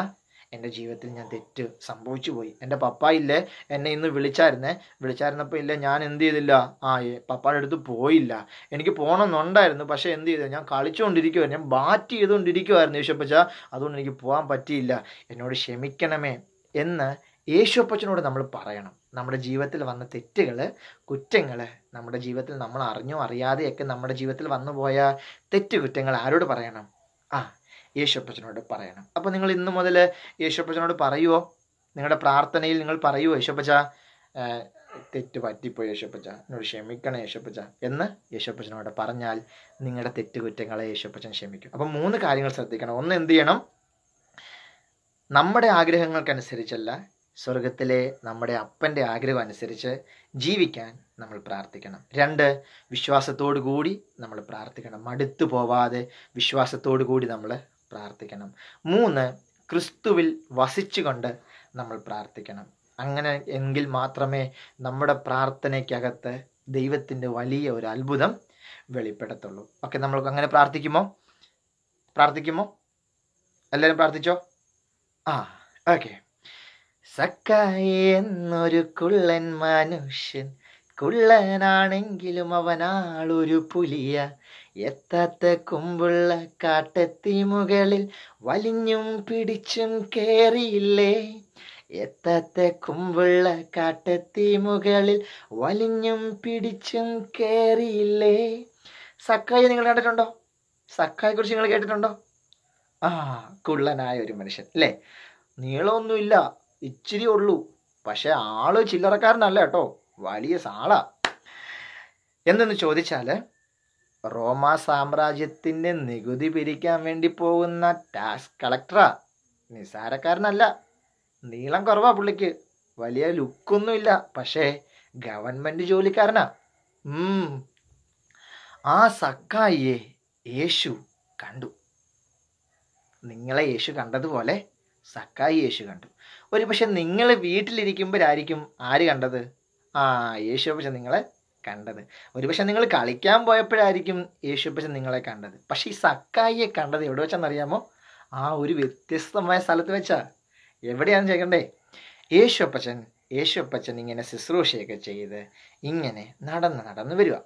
എൻ്റെ ജീവിതത്തിൽ ഞാൻ തെറ്റ് സംഭവിച്ചു പോയി എൻ്റെ പപ്പ ഇല്ലേ എന്നെ ഇന്ന് വിളിച്ചായിരുന്നേ വിളിച്ചായിരുന്നപ്പോൾ ഇല്ല ഞാൻ എന്ത് ചെയ്തില്ല ആ പപ്പയുടെ അടുത്ത് പോയില്ല എനിക്ക് പോകണമെന്നുണ്ടായിരുന്നു പക്ഷേ എന്ത് ചെയ്തു ഞാൻ കളിച്ചുകൊണ്ടിരിക്കുമായിരുന്നു ഞാൻ ബാറ്റ് ചെയ്തുകൊണ്ടിരിക്കുമായിരുന്നു യേശുപ്പച്ച അതുകൊണ്ട് എനിക്ക് പോകാൻ പറ്റിയില്ല എന്നോട് ക്ഷമിക്കണമേ എന്ന് യേശുപ്പച്ചനോട് നമ്മൾ പറയണം നമ്മുടെ ജീവിതത്തിൽ വന്ന തെറ്റുകൾ കുറ്റങ്ങൾ നമ്മുടെ ജീവിതത്തിൽ നമ്മൾ അറിഞ്ഞോ അറിയാതെയൊക്കെ നമ്മുടെ ജീവിതത്തിൽ വന്നു പോയ തെറ്റ് ആരോട് പറയണം ആ യേശപ്പച്ചനോട് പറയണം അപ്പോൾ നിങ്ങൾ ഇന്ന് മുതൽ യേശപ്പച്ചനോട് പറയുമോ നിങ്ങളുടെ പ്രാർത്ഥനയിൽ നിങ്ങൾ പറയുമോ യേശപ്പച്ച തെറ്റ് പറ്റിപ്പോയി യേശപ്പച്ച എന്നോട് ക്ഷമിക്കണം യേശപ്പച്ച എന്ന് യേശപ്പച്ചനോട് പറഞ്ഞാൽ നിങ്ങളുടെ തെറ്റുകുറ്റങ്ങളെ യേശപ്പച്ചൻ ക്ഷമിക്കും അപ്പം മൂന്ന് കാര്യങ്ങൾ ശ്രദ്ധിക്കണം ഒന്ന് എന്ത് ചെയ്യണം നമ്മുടെ ആഗ്രഹങ്ങൾക്കനുസരിച്ചല്ല സ്വർഗത്തിലെ നമ്മുടെ അപ്പൻ്റെ ആഗ്രഹം അനുസരിച്ച് ജീവിക്കാൻ നമ്മൾ പ്രാർത്ഥിക്കണം രണ്ട് വിശ്വാസത്തോടു കൂടി നമ്മൾ പ്രാർത്ഥിക്കണം മടുത്തു പോവാതെ വിശ്വാസത്തോടു കൂടി നമ്മൾ പ്രാർത്ഥിക്കണം മൂന്ന് ക്രിസ്തുവിൽ വസിച്ചുകൊണ്ട് നമ്മൾ പ്രാർത്ഥിക്കണം അങ്ങനെ എങ്കിൽ മാത്രമേ നമ്മുടെ പ്രാർത്ഥനയ്ക്കകത്ത് ദൈവത്തിൻ്റെ വലിയ ഒരു അത്ഭുതം വെളിപ്പെടുത്തുള്ളൂ ഓക്കെ നമ്മൾ അങ്ങനെ പ്രാർത്ഥിക്കുമോ പ്രാർത്ഥിക്കുമോ എല്ലാവരും പ്രാർത്ഥിച്ചോ ആ ഓക്കെ സക്കായി എന്നൊരു കുള്ളൻ മനുഷ്യൻ കുള്ളനാണെങ്കിലും അവനാളൊരു പുലിയ എത്താത്ത കുമ്പുള്ള കാട്ടത്തി മുകളിൽ വലിഞ്ഞും പിടിച്ചും കേറിയില്ലേ എത്താത്ത കുമ്പുള്ള കാട്ടത്തി മുകളിൽ വലിഞ്ഞും പിടിച്ചും കേറിയില്ലേ സക്കായി നിങ്ങൾ കണ്ടിട്ടുണ്ടോ സക്കായെ കുറിച്ച് നിങ്ങൾ കേട്ടിട്ടുണ്ടോ ആ കുള്ളനായ ഒരു മനുഷ്യൻ അല്ലേ നീളമൊന്നുമില്ല ഇച്ചിരി ഉള്ളൂ പക്ഷെ ആള് ചില്ലറക്കാരനല്ല കേട്ടോ വലിയ സാളാ എന്തെന്ന് ചോദിച്ചാൽ റോമ സാമ്രാജ്യത്തിൻ്റെ നികുതി പിരിക്കാൻ വേണ്ടി പോകുന്ന ടാക്സ് കളക്ടറാ നിസാരക്കാരനല്ല നീളം കുറവാ പുള്ളിക്ക് വലിയ ലുക്കൊന്നുമില്ല പക്ഷേ ഗവൺമെൻറ് ജോലിക്കാരനാ ആ സക്കായിയെ യേശു കണ്ടു നിങ്ങളെ യേശു കണ്ടതുപോലെ സക്കായി യേശു കണ്ടു ഒരു പക്ഷെ നിങ്ങൾ വീട്ടിലിരിക്കുമ്പോഴായിരിക്കും ആര് കണ്ടത് ആ യേശു പക്ഷെ നിങ്ങളെ കണ്ടത് ഒരുപക്ഷെ നിങ്ങൾ കളിക്കാൻ പോയപ്പോഴായിരിക്കും യേശുപ്പച്ചൻ നിങ്ങളെ കണ്ടത് പക്ഷേ ഈ സക്കായിയെ കണ്ടത് എവിടെ വെച്ചാണെന്നറിയാമോ ആ ഒരു വ്യത്യസ്തമായ സ്ഥലത്ത് വെച്ചാ എവിടെയാണെന്ന് ചോദിക്കണ്ടേ യേശുപ്പച്ചൻ യേശുപ്പച്ചൻ ഇങ്ങനെ ശുശ്രൂഷയൊക്കെ ചെയ്ത് ഇങ്ങനെ നടന്ന് നടന്ന് വരിക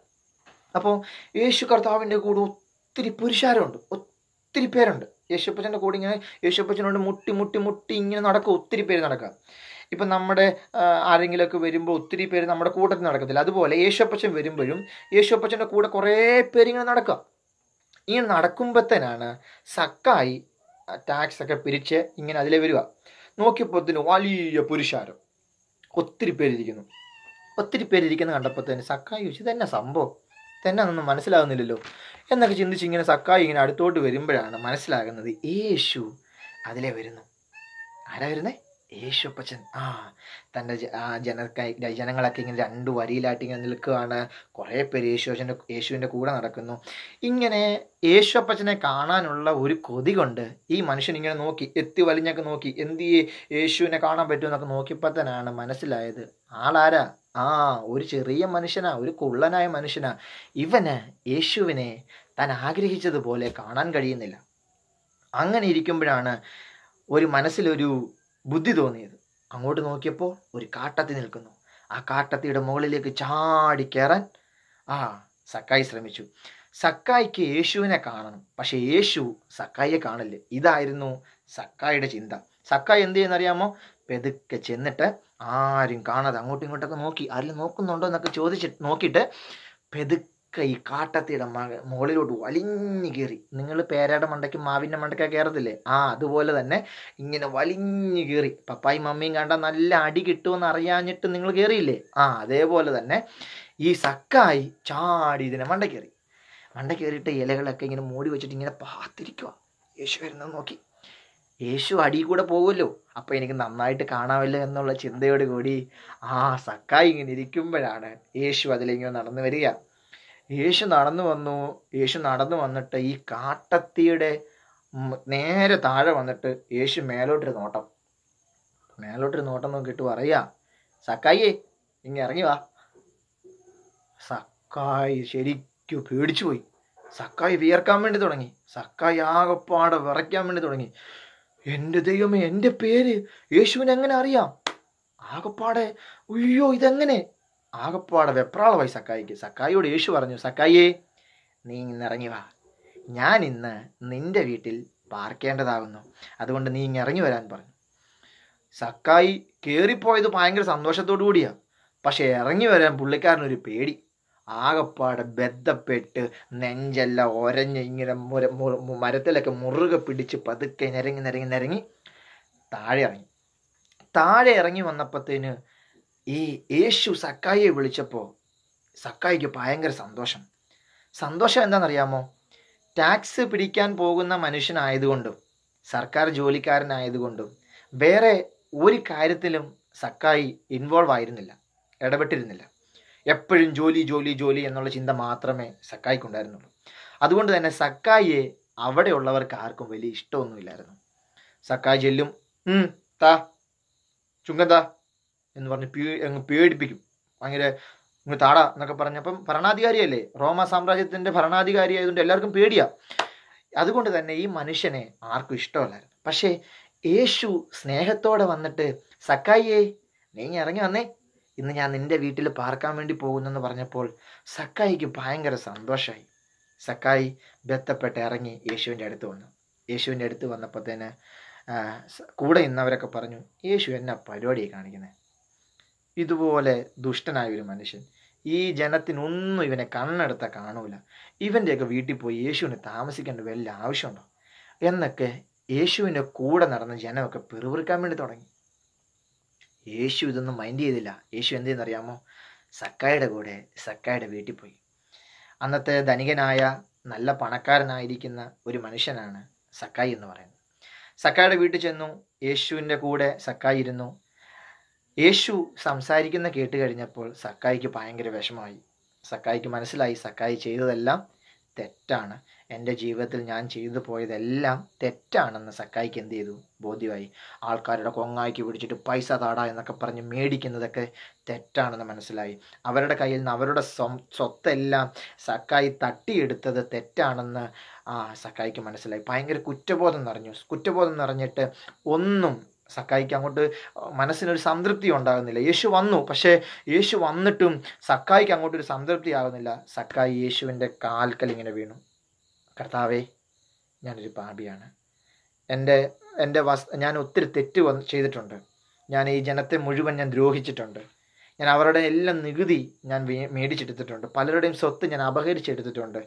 അപ്പോൾ യേശു കർത്താവിൻ്റെ കൂടെ ഒത്തിരി പുരുഷാരമുണ്ട് ഒത്തിരി പേരുണ്ട് യേശുപ്പച്ചൻ്റെ കൂടെ ഇങ്ങനെ യേശുപ്പച്ചനോട് മുട്ടി മുട്ടി മുട്ടി ഇങ്ങനെ നടക്കുക ഒത്തിരി പേര് നടക്കുക ഇപ്പം നമ്മുടെ ആരെങ്കിലുമൊക്കെ വരുമ്പോൾ ഒത്തിരി പേര് നമ്മുടെ കൂട്ടത്തിൽ നടക്കത്തില്ല അതുപോലെ യേശുപ്പച്ചൻ വരുമ്പോഴും യേശുപ്പച്ചൻ്റെ കൂടെ കുറേ പേരിങ്ങനെ നടക്കാം ഇങ്ങനെ നടക്കുമ്പോഴത്തേനാണ് സക്കായി ടാക്സൊക്കെ പിരിച്ച് ഇങ്ങനെ അതിലെ വരിക നോക്കിയപ്പോഴത്തേന് വലിയ പുരുഷാരം ഒത്തിരി പേരിരിക്കുന്നു ഒത്തിരി കണ്ടപ്പോൾ തന്നെ സക്കായി ചോദിച്ചു തന്നെ സംഭവം തന്നെ അതൊന്നും മനസ്സിലാകുന്നില്ലല്ലോ എന്നൊക്കെ ചിന്തിച്ച് ഇങ്ങനെ സക്കായി ഇങ്ങനെ അടുത്തോട്ട് വരുമ്പോഴാണ് മനസ്സിലാകുന്നത് യേശു അതിലെ വരുന്നു ആരാ വരുന്നേ യേശുപ്പച്ചൻ ആ തൻ്റെ ജനക്കായി ജനങ്ങളൊക്കെ ഇങ്ങനെ രണ്ട് വരിയിലായിട്ട് ഇങ്ങനെ നിൽക്കുകയാണ് കുറേ പേര് യേശുപ്പച്ചൻ്റെ യേശുവിൻ്റെ കൂടെ നടക്കുന്നു ഇങ്ങനെ യേശുപ്പച്ചനെ കാണാനുള്ള ഒരു കൊതി കൊണ്ട് ഈ മനുഷ്യൻ ഇങ്ങനെ നോക്കി എത്തി വലിഞ്ഞൊക്കെ നോക്കി എന്ത് യേശുവിനെ കാണാൻ പറ്റുമെന്നൊക്കെ നോക്കിയപ്പോൾ തന്നെയാണ് മനസ്സിലായത് ആളാരാ ആ ഒരു ചെറിയ മനുഷ്യനാ ഒരു കുള്ളനായ മനുഷ്യനാ ഇവന് യേശുവിനെ താൻ ആഗ്രഹിച്ചതുപോലെ കാണാൻ കഴിയുന്നില്ല അങ്ങനെ ഇരിക്കുമ്പോഴാണ് ഒരു മനസ്സിലൊരു ബുദ്ധി തോന്നിയത് അങ്ങോട്ട് നോക്കിയപ്പോൾ ഒരു കാട്ടത്തി നിൽക്കുന്നു ആ കാട്ടത്തിയുടെ മുകളിലേക്ക് ചാടി കയറാൻ ആ സക്കായി ശ്രമിച്ചു സക്കായിക്ക് യേശുവിനെ കാണണം പക്ഷെ യേശു സക്കായിയെ കാണില്ല ഇതായിരുന്നു സക്കായിയുടെ ചിന്ത സക്കായി എന്ത് ചെയ്യുന്നറിയാമോ പെതുക്കെ ചെന്നിട്ട് ആരും കാണാതെ അങ്ങോട്ടും ഇങ്ങോട്ടൊക്കെ നോക്കി ആരും നോക്കുന്നുണ്ടോ എന്നൊക്കെ ചോദിച്ചിട്ട് നോക്കിയിട്ട് പെതുക്കെ ഒക്കെ ഈ കാട്ടത്തിയുടെ മുകളിലോട്ട് വലിഞ്ഞു കയറി നിങ്ങൾ പേരയുടെ മണ്ടയ്ക്ക് മാവിൻ്റെ മണ്ടയ്ക്ക് കയറത്തില്ലേ ആ അതുപോലെ തന്നെ ഇങ്ങനെ വലിഞ്ഞു കയറി പപ്പായും മമ്മിയും കണ്ട നല്ല അടി കിട്ടുമെന്ന് അറിയാഞ്ഞിട്ട് നിങ്ങൾ കയറിയില്ലേ ആ അതേപോലെ തന്നെ ഈ സക്കായി ചാടി ഇതിനെ മണ്ട കയറി മണ്ട കയറിയിട്ട് ഇലകളൊക്കെ ഇങ്ങനെ മൂടി വെച്ചിട്ട് ഇങ്ങനെ പാത്തിരിക്കുക യേശു വരുന്നത് നോക്കി യേശു അടി കൂടെ പോകുമല്ലോ അപ്പോൾ എനിക്ക് നന്നായിട്ട് കാണാമല്ലോ എന്നുള്ള ചിന്തയോട് കൂടി ആ സക്കായി ഇങ്ങനെ ഇരിക്കുമ്പോഴാണ് യേശു അതിലിങ്ങനെ നടന്നു വരിക യേശു നടന്നു വന്നു യേശു നടന്നു വന്നിട്ട് ഈ കാട്ടത്തിയുടെ നേരെ താഴെ വന്നിട്ട് യേശു മേലോട്ടൊരു നോട്ടം മേലോട്ടൊരു നോട്ടം നോക്കിയിട്ട് പറയാ സക്കായി ഇങ്ങനെ ഇറങ്ങി വാ സക്കായി ശരിക്കും പേടിച്ചു പോയി സക്കായി വിയർക്കാൻ വേണ്ടി തുടങ്ങി സക്കായി ആകപ്പാടെ വിറയ്ക്കാൻ വേണ്ടി തുടങ്ങി എൻ്റെ ദൈവമേ എൻ്റെ പേര് യേശുവിനെ എങ്ങനെ അറിയാം ആകപ്പാടെ അയ്യോ ഇതെങ്ങനെ ആകപ്പാടെ വെപ്രാളമായി സക്കായിക്ക് സക്കായിയോട് യേശു പറഞ്ഞു സക്കായിയെ നീ ഇന്നിറങ്ങി വാ ഞാൻ ഇന്ന് നിന്റെ വീട്ടിൽ പാർക്കേണ്ടതാകുന്നു അതുകൊണ്ട് നീ ഇറങ്ങി വരാൻ പറഞ്ഞു സക്കായി കയറിപ്പോയത് ഭയങ്കര സന്തോഷത്തോടു കൂടിയാണ് പക്ഷെ ഇറങ്ങി വരാൻ പുള്ളിക്കാരനൊരു പേടി ആകപ്പാടെ ബദ്ധപ്പെട്ട് നെഞ്ചെല്ലാം ഒരഞ്ഞ് ഇങ്ങനെ മുര മരത്തിലൊക്കെ മുറുകെ പിടിച്ച് പതുക്കെ നിരങ്ങി നിരങ്ങി നിരങ്ങി താഴെ ഇറങ്ങി താഴെ ഇറങ്ങി വന്നപ്പോഴത്തേന് ഈ യേശു സക്കായിയെ വിളിച്ചപ്പോൾ സക്കായിക്ക് ഭയങ്കര സന്തോഷം സന്തോഷം എന്താണെന്നറിയാമോ ടാക്സ് പിടിക്കാൻ പോകുന്ന മനുഷ്യനായതുകൊണ്ടും സർക്കാർ ജോലിക്കാരനായതുകൊണ്ടും വേറെ ഒരു കാര്യത്തിലും സക്കായി ഇൻവോൾവ് ആയിരുന്നില്ല ഇടപെട്ടിരുന്നില്ല എപ്പോഴും ജോലി ജോലി ജോലി എന്നുള്ള ചിന്ത മാത്രമേ സക്കായിക്കുണ്ടായിരുന്നുള്ളൂ അതുകൊണ്ട് തന്നെ സക്കായിയെ അവിടെയുള്ളവർക്ക് ആർക്കും വലിയ ഇഷ്ടമൊന്നുമില്ലായിരുന്നു സക്കായി ചെല്ലും താ ചുങ്കന്താ എന്ന് പറഞ്ഞ് പീ പേടിപ്പിക്കും ഭയങ്കര നിങ്ങൾ താട എന്നൊക്കെ പറഞ്ഞപ്പം ഭരണാധികാരിയല്ലേ റോമ സാമ്രാജ്യത്തിൻ്റെ ഭരണാധികാരി ആയതുകൊണ്ട് എല്ലാവർക്കും പേടിയാ അതുകൊണ്ട് തന്നെ ഈ മനുഷ്യനെ ആർക്കും ഇഷ്ടമല്ലായിരുന്നു പക്ഷേ യേശു സ്നേഹത്തോടെ വന്നിട്ട് സക്കായിയെ നീ ഇറങ്ങി വന്നേ ഇന്ന് ഞാൻ നിന്റെ വീട്ടിൽ പാർക്കാൻ വേണ്ടി പോകുന്നെന്ന് പറഞ്ഞപ്പോൾ സക്കായിക്ക് ഭയങ്കര സന്തോഷമായി സക്കായി ബന്ധപ്പെട്ട് ഇറങ്ങി യേശുവിൻ്റെ അടുത്ത് വന്നു യേശുവിൻ്റെ അടുത്ത് വന്നപ്പോൾ തന്നെ കൂടെ ഇന്നവരൊക്കെ പറഞ്ഞു യേശു എന്നാ പരിപാടിയാണ് കാണിക്കുന്നത് ഇതുപോലെ ദുഷ്ടനായ ഒരു മനുഷ്യൻ ഈ ജനത്തിനൊന്നും ഇവനെ കണ്ണെടുത്ത കാണൂല ഇവൻ്റെയൊക്കെ വീട്ടിൽ പോയി യേശുവിനെ താമസിക്കേണ്ട വലിയ ആവശ്യമുണ്ടോ എന്നൊക്കെ യേശുവിൻ്റെ കൂടെ നടന്ന ജനമൊക്കെ പെറുപിറുക്കാൻ വേണ്ടി തുടങ്ങി യേശു ഇതൊന്നും മൈൻഡ് ചെയ്തില്ല യേശു എന്തെന്നറിയാമോ സക്കായുടെ കൂടെ സക്കായുടെ വീട്ടിൽ പോയി അന്നത്തെ ധനികനായ നല്ല പണക്കാരനായിരിക്കുന്ന ഒരു മനുഷ്യനാണ് സക്കായി എന്ന് പറയുന്നത് സക്കായുടെ വീട്ടിൽ ചെന്നു യേശുവിൻ്റെ കൂടെ സക്കായി ഇരുന്നു യേശു സംസാരിക്കുന്ന കേട്ട് കഴിഞ്ഞപ്പോൾ സക്കായിക്ക് ഭയങ്കര വിഷമമായി സക്കായിക്ക് മനസ്സിലായി സക്കായി ചെയ്തതെല്ലാം തെറ്റാണ് എൻ്റെ ജീവിതത്തിൽ ഞാൻ ചെയ്തു പോയതെല്ലാം തെറ്റാണെന്ന് സക്കായിക്ക് എന്ത് ചെയ്തു ബോധ്യമായി ആൾക്കാരുടെ കൊങ്ങായിക്ക് പിടിച്ചിട്ട് പൈസ താടാ എന്നൊക്കെ പറഞ്ഞ് മേടിക്കുന്നതൊക്കെ തെറ്റാണെന്ന് മനസ്സിലായി അവരുടെ കയ്യിൽ നിന്ന് അവരുടെ സ്വത്തെല്ലാം സക്കായി തട്ടിയെടുത്തത് തെറ്റാണെന്ന് ആ സക്കായിക്ക് മനസ്സിലായി ഭയങ്കര കുറ്റബോധം നിറഞ്ഞു കുറ്റബോധം നിറഞ്ഞിട്ട് ഒന്നും സക്കായിക്ക് അങ്ങോട്ട് മനസ്സിനൊരു സംതൃപ്തി ഉണ്ടാകുന്നില്ല യേശു വന്നു പക്ഷേ യേശു വന്നിട്ടും സക്കായിക്ക് അങ്ങോട്ടൊരു സംതൃപ്തി ആകുന്നില്ല സക്കായി യേശുവിൻ്റെ കാൽക്കൽ ഇങ്ങനെ വീണു കർത്താവേ ഞാനൊരു പാപിയാണ് എൻ്റെ എൻ്റെ വസ് ഞാൻ ഒത്തിരി തെറ്റ് വന്ന് ചെയ്തിട്ടുണ്ട് ഞാൻ ഈ ജനത്തെ മുഴുവൻ ഞാൻ ദ്രോഹിച്ചിട്ടുണ്ട് ഞാൻ അവരുടെ എല്ലാം നികുതി ഞാൻ മേടിച്ചെടുത്തിട്ടുണ്ട് പലരുടെയും സ്വത്ത് ഞാൻ അപഹരിച്ചെടുത്തിട്ടുണ്ട്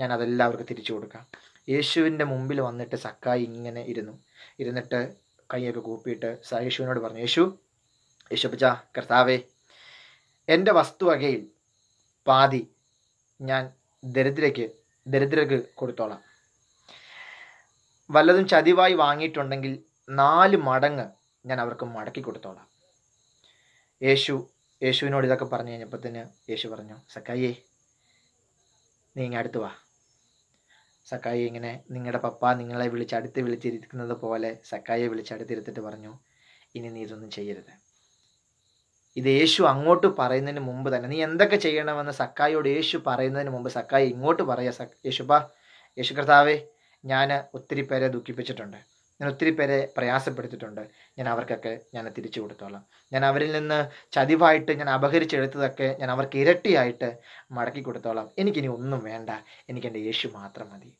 ഞാൻ അതെല്ലാവർക്കും തിരിച്ചു കൊടുക്കാം യേശുവിൻ്റെ മുമ്പിൽ വന്നിട്ട് സക്കായി ഇങ്ങനെ ഇരുന്നു ഇരുന്നിട്ട് കൈയൊക്കെ കൂപ്പിയിട്ട് യേശുവിനോട് പറഞ്ഞു യേശു യേശുപ്പച്ച കർത്താവേ എൻ്റെ വസ്തുവകയിൽ പാതി ഞാൻ ദരിദ്രയ്ക്ക് ദരിദ്രർക്ക് കൊടുത്തോളാം വല്ലതും ചതിവായി വാങ്ങിയിട്ടുണ്ടെങ്കിൽ നാല് മടങ്ങ് ഞാൻ അവർക്ക് മടക്കി കൊടുത്തോളാം യേശു യേശുവിനോട് ഇതൊക്കെ പറഞ്ഞു കഴിഞ്ഞപ്പോൾ തന്നെ യേശു പറഞ്ഞു സക്കായേ നീ ഇങ്ങ് അടുത്ത് വാ സക്കായി ഇങ്ങനെ നിങ്ങളുടെ പപ്പ നിങ്ങളെ അടുത്ത് വിളിച്ചിരിക്കുന്നത് പോലെ സക്കായിയെ വിളിച്ചടുത്തിരുത്തിട്ട് പറഞ്ഞു ഇനി നീ ഇതൊന്നും ചെയ്യരുത് ഇത് യേശു അങ്ങോട്ട് പറയുന്നതിന് മുമ്പ് തന്നെ നീ എന്തൊക്കെ ചെയ്യണമെന്ന് സക്കായിയോട് യേശു പറയുന്നതിന് മുമ്പ് സക്കായി ഇങ്ങോട്ട് സ യേശുപ്പാ യേശു കർത്താവേ ഞാൻ ഒത്തിരി പേരെ ദുഃഖിപ്പിച്ചിട്ടുണ്ട് ഞാൻ ഒത്തിരി പേരെ പ്രയാസപ്പെടുത്തിയിട്ടുണ്ട് ഞാൻ അവർക്കൊക്കെ ഞാൻ തിരിച്ചു കൊടുത്തോളാം ഞാൻ അവരിൽ നിന്ന് ചതിവായിട്ട് ഞാൻ അപഹരിച്ചെടുത്തതൊക്കെ ഞാൻ അവർക്ക് ഇരട്ടിയായിട്ട് മടക്കി കൊടുത്തോളാം എനിക്കിനി ഒന്നും വേണ്ട എനിക്കെൻ്റെ യേശു മാത്രം മതി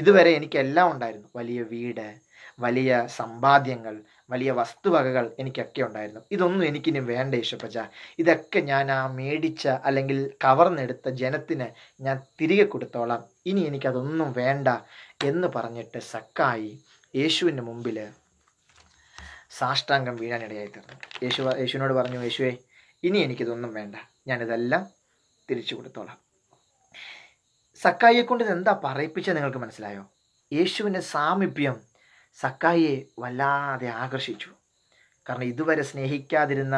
ഇതുവരെ എനിക്കെല്ലാം ഉണ്ടായിരുന്നു വലിയ വീട് വലിയ സമ്പാദ്യങ്ങൾ വലിയ വസ്തുവകകൾ എനിക്കൊക്കെ ഉണ്ടായിരുന്നു ഇതൊന്നും എനിക്കിനി വേണ്ട യേശുപ്രജ ഇതൊക്കെ ഞാൻ ആ മേടിച്ച അല്ലെങ്കിൽ കവർന്നെടുത്ത ജനത്തിന് ഞാൻ തിരികെ കൊടുത്തോളാം ഇനി എനിക്കതൊന്നും വേണ്ട എന്ന് പറഞ്ഞിട്ട് സക്കായി യേശുവിൻ്റെ മുമ്പിൽ സാഷ്ടാംഗം വീഴാനിടയായി തീർന്നു യേശു യേശുവിനോട് പറഞ്ഞു യേശുവേ ഇനി എനിക്കിതൊന്നും വേണ്ട ഞാനിതെല്ലാം തിരിച്ചു കൊടുത്തോളാം സക്കായിയെ കൊണ്ട് എന്താ പറയിപ്പിച്ചത് നിങ്ങൾക്ക് മനസ്സിലായോ യേശുവിൻ്റെ സാമീപ്യം സക്കായിയെ വല്ലാതെ ആകർഷിച്ചു കാരണം ഇതുവരെ സ്നേഹിക്കാതിരുന്ന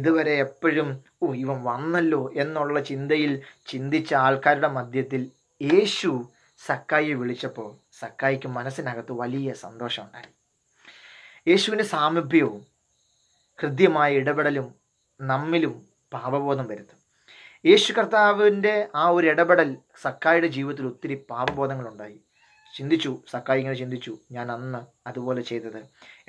ഇതുവരെ എപ്പോഴും ഓ ഇവൻ വന്നല്ലോ എന്നുള്ള ചിന്തയിൽ ചിന്തിച്ച ആൾക്കാരുടെ മധ്യത്തിൽ യേശു സക്കായിയെ വിളിച്ചപ്പോൾ സക്കായിക്ക് മനസ്സിനകത്ത് വലിയ സന്തോഷമുണ്ടായി യേശുവിൻ്റെ സാമീപ്യവും ഹൃദ്യമായ ഇടപെടലും നമ്മിലും പാപബോധം വരുത്തും യേശു കർത്താവിൻ്റെ ആ ഒരു ഇടപെടൽ സക്കായിയുടെ ജീവിതത്തിൽ ഒത്തിരി പാപബോധങ്ങളുണ്ടായി ചിന്തിച്ചു സക്കായി ഇങ്ങനെ ചിന്തിച്ചു ഞാൻ അന്ന് അതുപോലെ ചെയ്തത്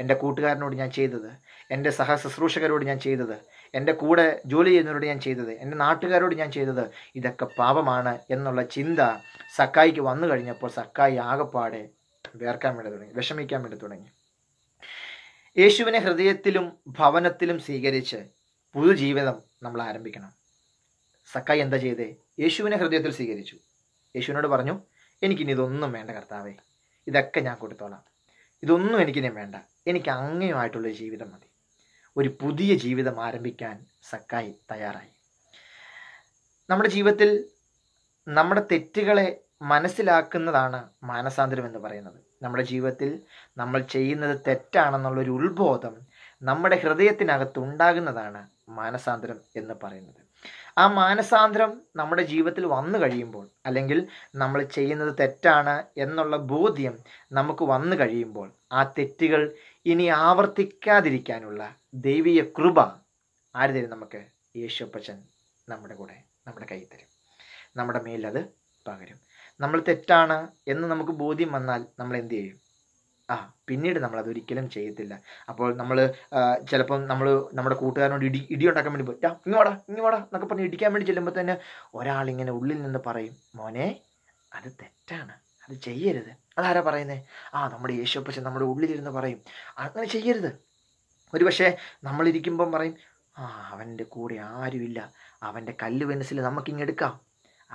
എൻ്റെ കൂട്ടുകാരനോട് ഞാൻ ചെയ്തത് എൻ്റെ ശുശ്രൂഷകരോട് ഞാൻ ചെയ്തത് എൻ്റെ കൂടെ ജോലി ചെയ്യുന്നവരോട് ഞാൻ ചെയ്തത് എൻ്റെ നാട്ടുകാരോട് ഞാൻ ചെയ്തത് ഇതൊക്കെ പാപമാണ് എന്നുള്ള ചിന്ത സക്കായിക്ക് വന്നു കഴിഞ്ഞപ്പോൾ സക്കായി ആകെപ്പാടെ വേർക്കാൻ വേണ്ടി തുടങ്ങി വിഷമിക്കാൻ വേണ്ടി തുടങ്ങി യേശുവിനെ ഹൃദയത്തിലും ഭവനത്തിലും സ്വീകരിച്ച് പുതുജീവിതം നമ്മൾ ആരംഭിക്കണം സക്കായി എന്താ ചെയ്തേ യേശുവിനെ ഹൃദയത്തിൽ സ്വീകരിച്ചു യേശുവിനോട് പറഞ്ഞു എനിക്കിനി ഇതൊന്നും വേണ്ട കർത്താവേ ഇതൊക്കെ ഞാൻ കൊടുത്തോളാം ഇതൊന്നും എനിക്കിനി വേണ്ട എനിക്ക് അങ്ങയുമായിട്ടുള്ള ജീവിതം മതി ഒരു പുതിയ ജീവിതം ആരംഭിക്കാൻ സക്കായി തയ്യാറായി നമ്മുടെ ജീവിതത്തിൽ നമ്മുടെ തെറ്റുകളെ മനസ്സിലാക്കുന്നതാണ് മാനസാന്തരം എന്ന് പറയുന്നത് നമ്മുടെ ജീവിതത്തിൽ നമ്മൾ ചെയ്യുന്നത് തെറ്റാണെന്നുള്ളൊരു ഉത്ബോധം നമ്മുടെ ഹൃദയത്തിനകത്ത് ഉണ്ടാകുന്നതാണ് മാനസാന്തരം എന്ന് പറയുന്നത് ആ മാനസാന്തരം നമ്മുടെ ജീവിതത്തിൽ വന്നു കഴിയുമ്പോൾ അല്ലെങ്കിൽ നമ്മൾ ചെയ്യുന്നത് തെറ്റാണ് എന്നുള്ള ബോധ്യം നമുക്ക് വന്നു കഴിയുമ്പോൾ ആ തെറ്റുകൾ ഇനി ആവർത്തിക്കാതിരിക്കാനുള്ള ദൈവീയ കൃപ ആര് തരും നമുക്ക് യേശുപ്പച്ചൻ നമ്മുടെ കൂടെ നമ്മുടെ കയ്യിൽ തരും നമ്മുടെ മേലത് പകരും നമ്മൾ തെറ്റാണ് എന്ന് നമുക്ക് ബോധ്യം വന്നാൽ നമ്മൾ എന്ത് ചെയ്യും ആ പിന്നീട് നമ്മൾ അതൊരിക്കലും ചെയ്യത്തില്ല അപ്പോൾ നമ്മൾ ചിലപ്പം നമ്മൾ നമ്മുടെ കൂട്ടുകാരനോട് ഇടി ഇടി ഉണ്ടാക്കാൻ വേണ്ടി പോയി ഇങ്ങ് ഇങ്ങോടാ ഇങ്ങ് എന്നൊക്കെ പറഞ്ഞ് ഇടിക്കാൻ വേണ്ടി ചെല്ലുമ്പോൾ തന്നെ ഒരാളിങ്ങനെ ഉള്ളിൽ നിന്ന് പറയും മോനെ അത് തെറ്റാണ് അത് ചെയ്യരുത് അതാരാ പറയുന്നത് ആ നമ്മുടെ യേശുപ്പച്ചൻ നമ്മുടെ ഉള്ളിലിരുന്ന് പറയും അങ്ങനെ ചെയ്യരുത് ഒരുപക്ഷെ നമ്മളിരിക്കുമ്പം പറയും ആ അവൻ്റെ കൂടെ ആരുമില്ല അവൻ്റെ കല്ല് പെൻസിൽ നമുക്കിങ്ങെടുക്കാം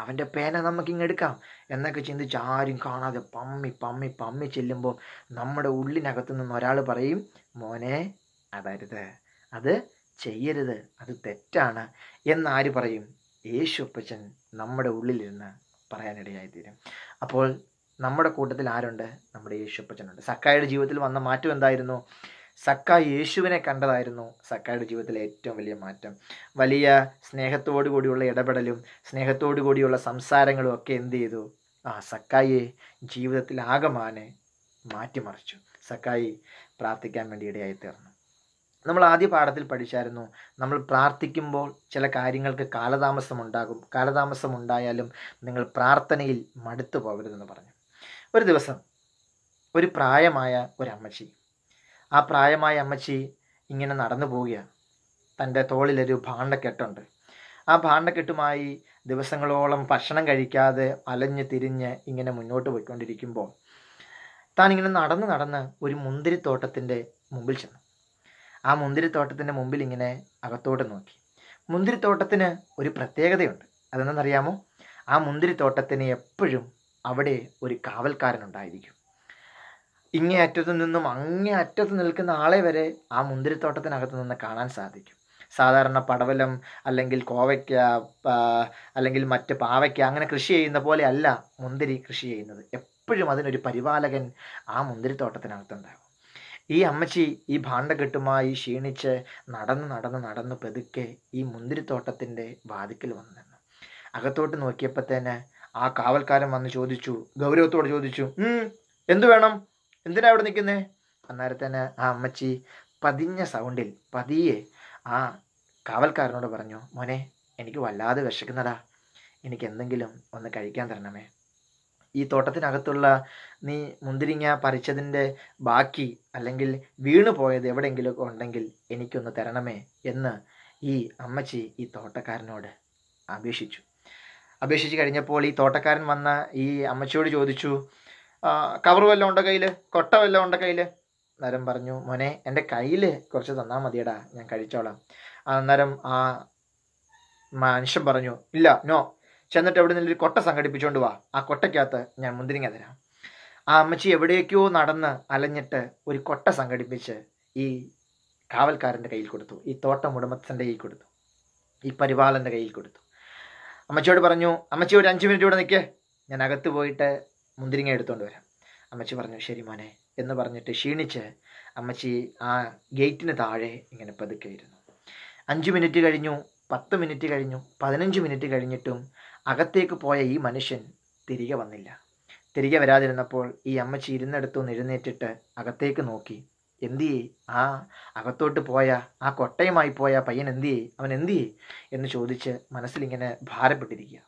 അവൻ്റെ പേന നമുക്കിങ്ങെടുക്കാം എന്നൊക്കെ ചിന്തിച്ച് ആരും കാണാതെ പമ്മി പമ്മി പമ്മി ചെല്ലുമ്പോൾ നമ്മുടെ ഉള്ളിനകത്തു നിന്ന് ഒരാൾ പറയും മോനെ അതരുത് അത് ചെയ്യരുത് അത് തെറ്റാണ് എന്നാര് പറയും അപ്പച്ചൻ നമ്മുടെ ഉള്ളിലിരുന്ന് പറയാനിടയായിത്തീരും അപ്പോൾ നമ്മുടെ കൂട്ടത്തിൽ ആരുണ്ട് നമ്മുടെ യേശുപ്പച്ചനുണ്ട് സക്കായുടെ ജീവിതത്തിൽ വന്ന മാറ്റം എന്തായിരുന്നു സക്ക യേശുവിനെ കണ്ടതായിരുന്നു സക്കയുടെ ജീവിതത്തിലെ ഏറ്റവും വലിയ മാറ്റം വലിയ സ്നേഹത്തോടു കൂടിയുള്ള ഇടപെടലും സ്നേഹത്തോടു കൂടിയുള്ള സംസാരങ്ങളും ഒക്കെ എന്ത് ചെയ്തു ആ സക്കായിയെ ജീവിതത്തിൽ ആകമാനെ മാറ്റിമറിച്ചു സക്കായി പ്രാർത്ഥിക്കാൻ വേണ്ടി ഇടയായി തീർന്നു നമ്മൾ ആദ്യ പാഠത്തിൽ പഠിച്ചായിരുന്നു നമ്മൾ പ്രാർത്ഥിക്കുമ്പോൾ ചില കാര്യങ്ങൾക്ക് കാലതാമസം ഉണ്ടാകും കാലതാമസം ഉണ്ടായാലും നിങ്ങൾ പ്രാർത്ഥനയിൽ മടുത്തു പോകരുതെന്ന് പറഞ്ഞു ഒരു ദിവസം ഒരു പ്രായമായ ഒരു അമ്മച്ചി ആ പ്രായമായ അമ്മച്ചി ഇങ്ങനെ നടന്നു പോവുകയാണ് തൻ്റെ തോളിലൊരു ഭാണ്ഡക്കെട്ടുണ്ട് ആ ഭാണ്ഡക്കെട്ടുമായി ദിവസങ്ങളോളം ഭക്ഷണം കഴിക്കാതെ അലഞ്ഞ് തിരിഞ്ഞ് ഇങ്ങനെ മുന്നോട്ട് പോയിക്കൊണ്ടിരിക്കുമ്പോൾ താൻ ഇങ്ങനെ നടന്ന് നടന്ന് ഒരു മുന്തിരിത്തോട്ടത്തിൻ്റെ മുമ്പിൽ ചെന്നു ആ മുന്തിരിത്തോട്ടത്തിൻ്റെ മുമ്പിൽ ഇങ്ങനെ അകത്തോട്ട് നോക്കി മുന്തിരിത്തോട്ടത്തിന് ഒരു പ്രത്യേകതയുണ്ട് അതെന്തെന്നറിയാമോ ആ മുന്തിരിത്തോട്ടത്തിന് എപ്പോഴും അവിടെ ഒരു കാവൽക്കാരനുണ്ടായിരിക്കും ഇങ്ങേ അറ്റത്തു നിന്നും അങ്ങേ അറ്റത്ത് നിൽക്കുന്ന ആളെ വരെ ആ മുന്തിരിത്തോട്ടത്തിനകത്ത് നിന്ന് കാണാൻ സാധിക്കും സാധാരണ പടവലം അല്ലെങ്കിൽ കോവയ്ക്ക അല്ലെങ്കിൽ മറ്റ് പാവയ്ക്ക അങ്ങനെ കൃഷി ചെയ്യുന്ന പോലെ അല്ല മുന്തിരി കൃഷി ചെയ്യുന്നത് എപ്പോഴും അതിനൊരു പരിപാലകൻ ആ മുന്തിരിത്തോട്ടത്തിനകത്തുണ്ടാകും ഈ അമ്മച്ചി ഈ ഭാണ്ഡകെട്ടുമായി ക്ഷീണിച്ച് നടന്ന് നടന്ന് നടന്ന് പെതുക്കെ ഈ മുന്തിരിത്തോട്ടത്തിൻ്റെ വാതിക്കൽ വന്നു നിന്നു അകത്തോട്ട് നോക്കിയപ്പോൾ തന്നെ ആ കാവൽക്കാരൻ വന്ന് ചോദിച്ചു ഗൗരവത്തോട് ചോദിച്ചു എന്തു വേണം എന്തിനാ അവിടെ നിൽക്കുന്നേ അന്നേരം തന്നെ ആ അമ്മച്ചി പതിഞ്ഞ സൗണ്ടിൽ പതിയെ ആ കാവൽക്കാരനോട് പറഞ്ഞു മോനെ എനിക്ക് വല്ലാതെ വിശക്കുന്നതാ എനിക്ക് എന്തെങ്കിലും ഒന്ന് കഴിക്കാൻ തരണമേ ഈ തോട്ടത്തിനകത്തുള്ള നീ മുന്തിരിങ്ങ പറിച്ചതിൻ്റെ ബാക്കി അല്ലെങ്കിൽ വീണു പോയത് എവിടെയെങ്കിലും ഉണ്ടെങ്കിൽ എനിക്കൊന്ന് തരണമേ എന്ന് ഈ അമ്മച്ചി ഈ തോട്ടക്കാരനോട് അപേക്ഷിച്ചു അപേക്ഷിച്ച് കഴിഞ്ഞപ്പോൾ ഈ തോട്ടക്കാരൻ വന്ന ഈ അമ്മച്ചിയോട് ചോദിച്ചു കവർ വല്ലതും ഉണ്ടോ കയ്യിൽ കൊട്ട വല്ലതും ഉണ്ടോ കയ്യിൽ അന്നേരം പറഞ്ഞു മോനെ എൻ്റെ കയ്യിൽ കുറച്ച് തന്നാൽ മതിയടാ ഞാൻ കഴിച്ചോളാം അന്നേരം ആ മനുഷ്യൻ പറഞ്ഞു ഇല്ല നോ ചെന്നിട്ട് എവിടെ നിന്നൊരു കൊട്ട സംഘടിപ്പിച്ചുകൊണ്ട് വാ ആ കൊട്ടയ്ക്കകത്ത് ഞാൻ മുന്തിരിങ്ങ തരാം ആ അമ്മച്ചി എവിടേക്കോ നടന്ന് അലഞ്ഞിട്ട് ഒരു കൊട്ട സംഘടിപ്പിച്ച് ഈ കാവൽക്കാരൻ്റെ കയ്യിൽ കൊടുത്തു ഈ തോട്ടം ഉടമസ്ഥൻ്റെ കയ്യിൽ കൊടുത്തു ഈ പരിപാലൻ്റെ കയ്യിൽ കൊടുത്തു അമ്മച്ചിയോട് പറഞ്ഞു അമ്മച്ചി ഒരു അഞ്ച് മിനിറ്റ് ഇവിടെ നിൽക്കേ ഞാൻ അകത്ത് പോയിട്ട് മുന്തിരിങ്ങ എടുത്തുകൊണ്ട് വരാം അമ്മച്ചി പറഞ്ഞു ശരി മോനെ എന്ന് പറഞ്ഞിട്ട് ക്ഷീണിച്ച് അമ്മച്ചി ആ ഗേറ്റിന് താഴെ ഇങ്ങനെ പതുക്കെയിരുന്നു അഞ്ച് മിനിറ്റ് കഴിഞ്ഞു പത്ത് മിനിറ്റ് കഴിഞ്ഞു പതിനഞ്ച് മിനിറ്റ് കഴിഞ്ഞിട്ടും അകത്തേക്ക് പോയ ഈ മനുഷ്യൻ തിരികെ വന്നില്ല തിരികെ വരാതിരുന്നപ്പോൾ ഈ അമ്മച്ചി ഇരുന്നെടുത്തു എഴുന്നേറ്റിട്ട് അകത്തേക്ക് നോക്കി എന്തിയേ ആ അകത്തോട്ട് പോയ ആ കൊട്ടയുമായി പോയ പയ്യൻ എന്തിയേ അവൻ എന്തിയേ എന്ന് ചോദിച്ച് മനസ്സിലിങ്ങനെ ഭാരപ്പെട്ടിരിക്കുക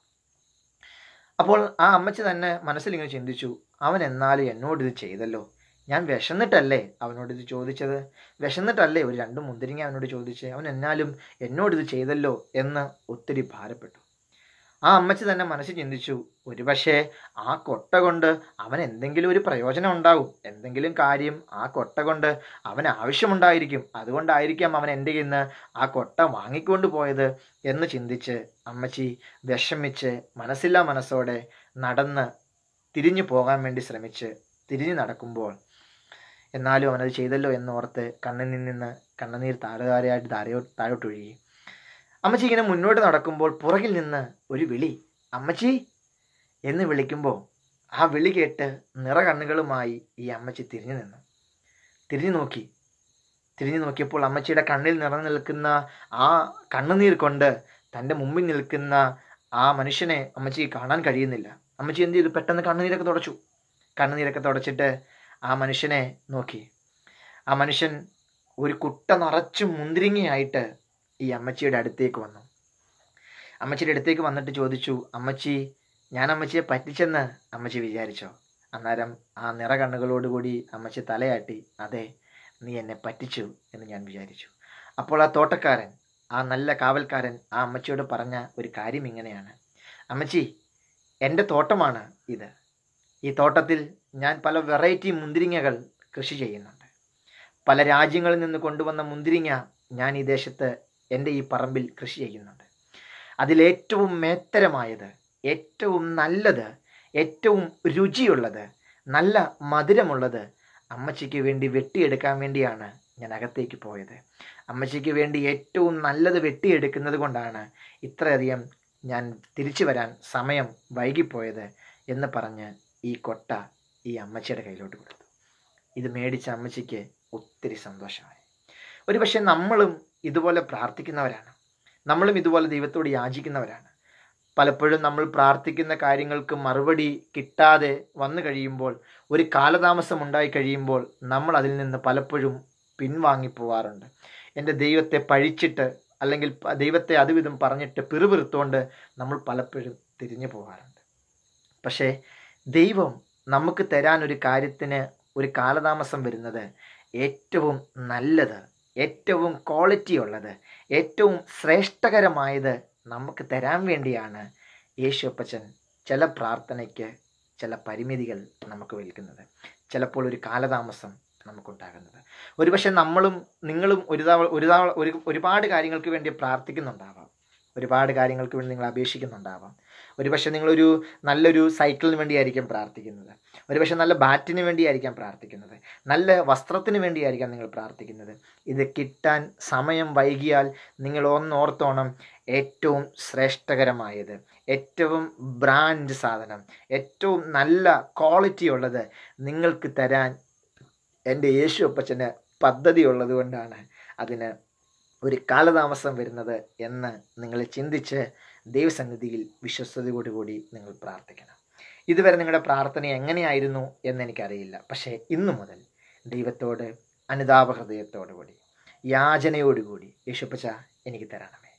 അപ്പോൾ ആ അമ്മച്ചി തന്നെ മനസ്സിലിങ്ങനെ ചിന്തിച്ചു അവൻ എന്നാലും എന്നോട് ഇത് ചെയ്തല്ലോ ഞാൻ വിശന്നിട്ടല്ലേ അവനോട് ഇത് ചോദിച്ചത് വിശന്നിട്ടല്ലേ ഒരു രണ്ട് മുന്തിരിങ്ങ അവനോട് ചോദിച്ചത് അവൻ എന്നാലും എന്നോട് ഇത് ചെയ്തല്ലോ എന്ന് ഒത്തിരി ഭാരപ്പെട്ടു ആ അമ്മച്ചി തന്നെ മനസ്സിൽ ചിന്തിച്ചു ഒരുപക്ഷെ ആ കൊട്ട കൊണ്ട് അവൻ എന്തെങ്കിലും ഒരു പ്രയോജനം ഉണ്ടാവും എന്തെങ്കിലും കാര്യം ആ കൊട്ട കൊണ്ട് അവൻ ആവശ്യമുണ്ടായിരിക്കും അതുകൊണ്ടായിരിക്കാം അവൻ എൻ്റെ ഇന്ന് ആ കൊട്ട വാങ്ങിക്കൊണ്ട് പോയത് എന്ന് ചിന്തിച്ച് അമ്മച്ചി വിഷമിച്ച് മനസ്സില്ലാ മനസ്സോടെ നടന്ന് തിരിഞ്ഞു പോകാൻ വേണ്ടി ശ്രമിച്ച് തിരിഞ്ഞു നടക്കുമ്പോൾ എന്നാലും അവനത് ചെയ്തല്ലോ എന്നോർത്ത് കണ്ണിൽ നിന്ന് കണ്ണുനീർ താരതാരയായിട്ട് താഴോട്ട് താഴോട്ടൊഴുകി അമ്മച്ചി ഇങ്ങനെ മുന്നോട്ട് നടക്കുമ്പോൾ പുറകിൽ നിന്ന് ഒരു വിളി അമ്മച്ചി എന്ന് വിളിക്കുമ്പോൾ ആ വിളി കേട്ട് നിറ കണ്ണുകളുമായി ഈ അമ്മച്ചി തിരിഞ്ഞു നിന്നു തിരിഞ്ഞു നോക്കി തിരിഞ്ഞു നോക്കിയപ്പോൾ അമ്മച്ചിയുടെ കണ്ണിൽ നിറഞ്ഞു നിൽക്കുന്ന ആ കണ്ണുനീർ കൊണ്ട് തൻ്റെ മുമ്പിൽ നിൽക്കുന്ന ആ മനുഷ്യനെ അമ്മച്ചി കാണാൻ കഴിയുന്നില്ല അമ്മച്ചി എന്ത് ചെയ്തു പെട്ടെന്ന് കണ്ണുനീരൊക്കെ തുടച്ചു കണ്ണുനീരൊക്കെ തുടച്ചിട്ട് ആ മനുഷ്യനെ നോക്കി ആ മനുഷ്യൻ ഒരു കുട്ട നിറച്ച് മുന്തിരിങ്ങയായിട്ട് ഈ അമ്മച്ചിയുടെ അടുത്തേക്ക് വന്നു അമ്മച്ചിയുടെ അടുത്തേക്ക് വന്നിട്ട് ചോദിച്ചു അമ്മച്ചി ഞാൻ അമ്മച്ചിയെ പറ്റിച്ചെന്ന് അമ്മച്ചി വിചാരിച്ചോ അന്നേരം ആ നിറ കണ്ണുകളോടുകൂടി അമ്മച്ചി തലയാട്ടി അതെ നീ എന്നെ പറ്റിച്ചു എന്ന് ഞാൻ വിചാരിച്ചു അപ്പോൾ ആ തോട്ടക്കാരൻ ആ നല്ല കാവൽക്കാരൻ ആ അമ്മച്ചിയോട് പറഞ്ഞ ഒരു കാര്യം ഇങ്ങനെയാണ് അമ്മച്ചി എൻ്റെ തോട്ടമാണ് ഇത് ഈ തോട്ടത്തിൽ ഞാൻ പല വെറൈറ്റി മുന്തിരിങ്ങകൾ കൃഷി ചെയ്യുന്നുണ്ട് പല രാജ്യങ്ങളിൽ നിന്ന് കൊണ്ടുവന്ന മുന്തിരിങ്ങ ഞാൻ ഈ ദേശത്ത് എൻ്റെ ഈ പറമ്പിൽ കൃഷി ചെയ്യുന്നുണ്ട് അതിലേറ്റവും മേത്തരമായത് ഏറ്റവും നല്ലത് ഏറ്റവും രുചിയുള്ളത് നല്ല മധുരമുള്ളത് അമ്മച്ചിക്ക് വേണ്ടി വെട്ടിയെടുക്കാൻ വേണ്ടിയാണ് ഞാൻ അകത്തേക്ക് പോയത് അമ്മച്ചിക്ക് വേണ്ടി ഏറ്റവും നല്ലത് വെട്ടിയെടുക്കുന്നത് കൊണ്ടാണ് ഇത്രയധികം ഞാൻ തിരിച്ചു വരാൻ സമയം വൈകിപ്പോയത് എന്ന് പറഞ്ഞ് ഈ കൊട്ട ഈ അമ്മച്ചിയുടെ കയ്യിലോട്ട് കൊടുത്തു ഇത് മേടിച്ച അമ്മച്ചിക്ക് ഒത്തിരി സന്തോഷമായി ഒരുപക്ഷെ നമ്മളും ഇതുപോലെ പ്രാർത്ഥിക്കുന്നവരാണ് നമ്മളും ഇതുപോലെ ദൈവത്തോട് യാചിക്കുന്നവരാണ് പലപ്പോഴും നമ്മൾ പ്രാർത്ഥിക്കുന്ന കാര്യങ്ങൾക്ക് മറുപടി കിട്ടാതെ വന്നു കഴിയുമ്പോൾ ഒരു കാലതാമസം ഉണ്ടായി കഴിയുമ്പോൾ നമ്മൾ അതിൽ നിന്ന് പലപ്പോഴും പിൻവാങ്ങിപ്പോവാറുണ്ട് എൻ്റെ ദൈവത്തെ പഴിച്ചിട്ട് അല്ലെങ്കിൽ ദൈവത്തെ അതുവിധം പറഞ്ഞിട്ട് പിറുപിറുത്തുകൊണ്ട് നമ്മൾ പലപ്പോഴും തിരിഞ്ഞു പോകാറുണ്ട് പക്ഷേ ദൈവം നമുക്ക് തരാൻ ഒരു കാര്യത്തിന് ഒരു കാലതാമസം വരുന്നത് ഏറ്റവും നല്ലത് ഏറ്റവും ക്വാളിറ്റി ഉള്ളത് ഏറ്റവും ശ്രേഷ്ഠകരമായത് നമുക്ക് തരാൻ വേണ്ടിയാണ് യേശുപ്പച്ചൻ ചില പ്രാർത്ഥനയ്ക്ക് ചില പരിമിതികൾ നമുക്ക് വിൽക്കുന്നത് ചിലപ്പോൾ ഒരു കാലതാമസം നമുക്കുണ്ടാകുന്നത് ഒരുപക്ഷെ നമ്മളും നിങ്ങളും ഒരു ഒരു ഒരുപാട് കാര്യങ്ങൾക്ക് വേണ്ടി പ്രാർത്ഥിക്കുന്നുണ്ടാവാം ഒരുപാട് കാര്യങ്ങൾക്ക് വേണ്ടി നിങ്ങൾ അപേക്ഷിക്കുന്നുണ്ടാവാം ഒരുപക്ഷെ നിങ്ങളൊരു നല്ലൊരു സൈക്കിളിന് വേണ്ടിയായിരിക്കും പ്രാർത്ഥിക്കുന്നത് ഒരുപക്ഷെ നല്ല ബാറ്റിന് വേണ്ടിയായിരിക്കാം പ്രാർത്ഥിക്കുന്നത് നല്ല വസ്ത്രത്തിന് വേണ്ടിയായിരിക്കാം നിങ്ങൾ പ്രാർത്ഥിക്കുന്നത് ഇത് കിട്ടാൻ സമയം വൈകിയാൽ നിങ്ങൾ ഒന്നോർത്തോണം ഏറ്റവും ശ്രേഷ്ഠകരമായത് ഏറ്റവും ബ്രാൻഡ് സാധനം ഏറ്റവും നല്ല ക്വാളിറ്റി ഉള്ളത് നിങ്ങൾക്ക് തരാൻ എൻ്റെ യേശു അപ്പച്ചന് പദ്ധതി ഉള്ളത് കൊണ്ടാണ് അതിന് ഒരു കാലതാമസം വരുന്നത് എന്ന് നിങ്ങൾ ചിന്തിച്ച് ദൈവസന്നിധിയിൽ കൂടി നിങ്ങൾ പ്രാർത്ഥിക്കണം ഇതുവരെ നിങ്ങളുടെ പ്രാർത്ഥന എങ്ങനെയായിരുന്നു എന്നെനിക്കറിയില്ല പക്ഷേ ഇന്നു മുതൽ ദൈവത്തോട് അനുതാപ ഹൃദയത്തോടുകൂടി യാചനയോടുകൂടി യേശുപ്പച്ച എനിക്ക് തരണമേ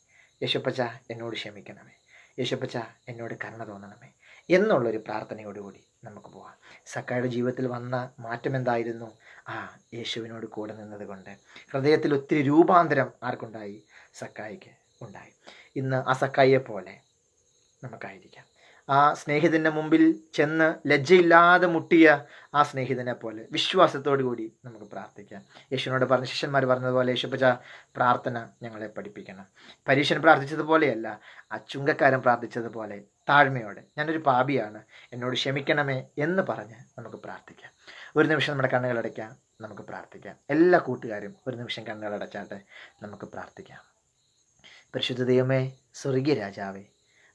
യേശുപ്പച്ച എന്നോട് ക്ഷമിക്കണമേ യേശുപ്പച്ച എന്നോട് കരുണ തോന്നണമേ എന്നുള്ളൊരു പ്രാർത്ഥനയോടുകൂടി നമുക്ക് പോകാം സക്കായുടെ ജീവിതത്തിൽ വന്ന മാറ്റം എന്തായിരുന്നു ആ യേശുവിനോട് കൂടെ കൊണ്ട് ഹൃദയത്തിൽ ഒത്തിരി രൂപാന്തരം ആർക്കുണ്ടായി സക്കായിക്ക് ഉണ്ടായി ഇന്ന് ആ സക്കായിയെ പോലെ നമുക്കായിരിക്കാം ആ സ്നേഹിതൻ്റെ മുമ്പിൽ ചെന്ന് ലജ്ജയില്ലാതെ മുട്ടിയ ആ സ്നേഹിതനെ പോലെ വിശ്വാസത്തോടു കൂടി നമുക്ക് പ്രാർത്ഥിക്കാം യേശുവിനോട് പറഞ്ഞ ശിഷ്യന്മാർ പറഞ്ഞതുപോലെ യേശുപ്പച്ച പ്രാർത്ഥന ഞങ്ങളെ പഠിപ്പിക്കണം പരീക്ഷൻ പ്രാർത്ഥിച്ചതുപോലെയല്ല ആ ചുങ്കക്കാരൻ പ്രാർത്ഥിച്ചതുപോലെ താഴ്മയോടെ ഞാനൊരു പാപിയാണ് എന്നോട് ക്ഷമിക്കണമേ എന്ന് പറഞ്ഞ് നമുക്ക് പ്രാർത്ഥിക്കാം ഒരു നിമിഷം നമ്മുടെ കണ്ണുകളടയ്ക്കാം നമുക്ക് പ്രാർത്ഥിക്കാം എല്ലാ കൂട്ടുകാരും ഒരു നിമിഷം കണ്ണുകളടച്ചാട്ടെ നമുക്ക് പ്രാർത്ഥിക്കാം പരിശുദ്ധ ദൈവമേ സ്വർഗീയ രാജാവേ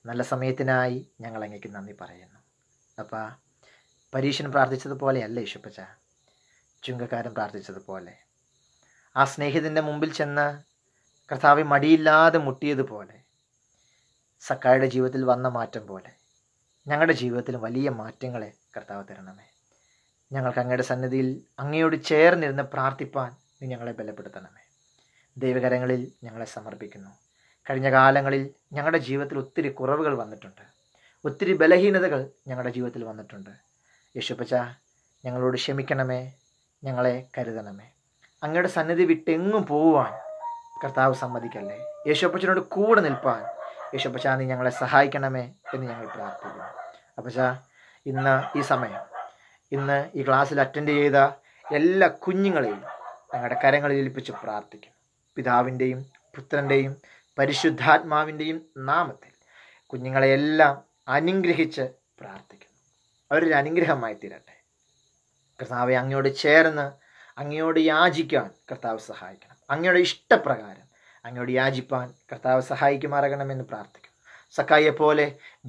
നല്ല സമയത്തിനായി ഞങ്ങൾ അങ്ങേക്ക് നന്ദി പറയുന്നു അപ്പോൾ പ്രാർത്ഥിച്ചതുപോലെ പ്രാർത്ഥിച്ചതുപോലെയല്ല യേശുപ്പച്ച ചുങ്കക്കാരൻ പ്രാർത്ഥിച്ചതുപോലെ ആ സ്നേഹിതൻ്റെ മുമ്പിൽ ചെന്ന് കർത്താവ് മടിയില്ലാതെ മുട്ടിയതുപോലെ സക്കായുടെ ജീവിതത്തിൽ വന്ന മാറ്റം പോലെ ഞങ്ങളുടെ ജീവിതത്തിൽ വലിയ മാറ്റങ്ങളെ കർത്താവ് തരണമേ ഞങ്ങൾക്ക് അങ്ങയുടെ സന്നിധിയിൽ അങ്ങയോട് ചേർന്നിരുന്ന് പ്രാർത്ഥിപ്പാൻ നീ ഞങ്ങളെ ബലപ്പെടുത്തണമേ ദൈവകരങ്ങളിൽ ഞങ്ങളെ സമർപ്പിക്കുന്നു കഴിഞ്ഞ കാലങ്ങളിൽ ഞങ്ങളുടെ ജീവിതത്തിൽ ഒത്തിരി കുറവുകൾ വന്നിട്ടുണ്ട് ഒത്തിരി ബലഹീനതകൾ ഞങ്ങളുടെ ജീവിതത്തിൽ വന്നിട്ടുണ്ട് യേശുപ്പച്ച ഞങ്ങളോട് ക്ഷമിക്കണമേ ഞങ്ങളെ കരുതണമേ അങ്ങയുടെ സന്നിധി വിട്ടെങ്ങും പോവാൻ കർത്താവ് സമ്മതിക്കല്ലേ യേശുപ്പച്ചനോട് കൂടെ നിൽപ്പാൻ യേശുപ്പച്ച നീ ഞങ്ങളെ സഹായിക്കണമേ എന്ന് ഞങ്ങൾ പ്രാർത്ഥിക്കുന്നു അപ്പച്ച ഇന്ന് ഈ സമയം ഇന്ന് ഈ ക്ലാസ്സിൽ അറ്റൻഡ് ചെയ്ത എല്ലാ കുഞ്ഞുങ്ങളെയും ഞങ്ങളുടെ കരങ്ങളിൽ ഏൽപ്പിച്ച് പ്രാർത്ഥിക്കും പിതാവിൻ്റെയും പുത്രൻ്റെയും പരിശുദ്ധാത്മാവിൻ്റെയും നാമത്തിൽ കുഞ്ഞുങ്ങളെയെല്ലാം അനുഗ്രഹിച്ച് പ്രാർത്ഥിക്കുന്നു അവരൊരു അനുഗ്രഹമായി തീരട്ടെ കർത്താവെ അങ്ങയോട് ചേർന്ന് അങ്ങയോട് യാചിക്കാൻ കർത്താവ് സഹായിക്കണം അങ്ങയുടെ ഇഷ്ടപ്രകാരം അങ്ങയോട് യാചിപ്പാൻ കർത്താവ് സഹായിക്കുമാറകണമെന്ന് പ്രാർത്ഥിക്കുന്നു സക്കായിയെ പോലെ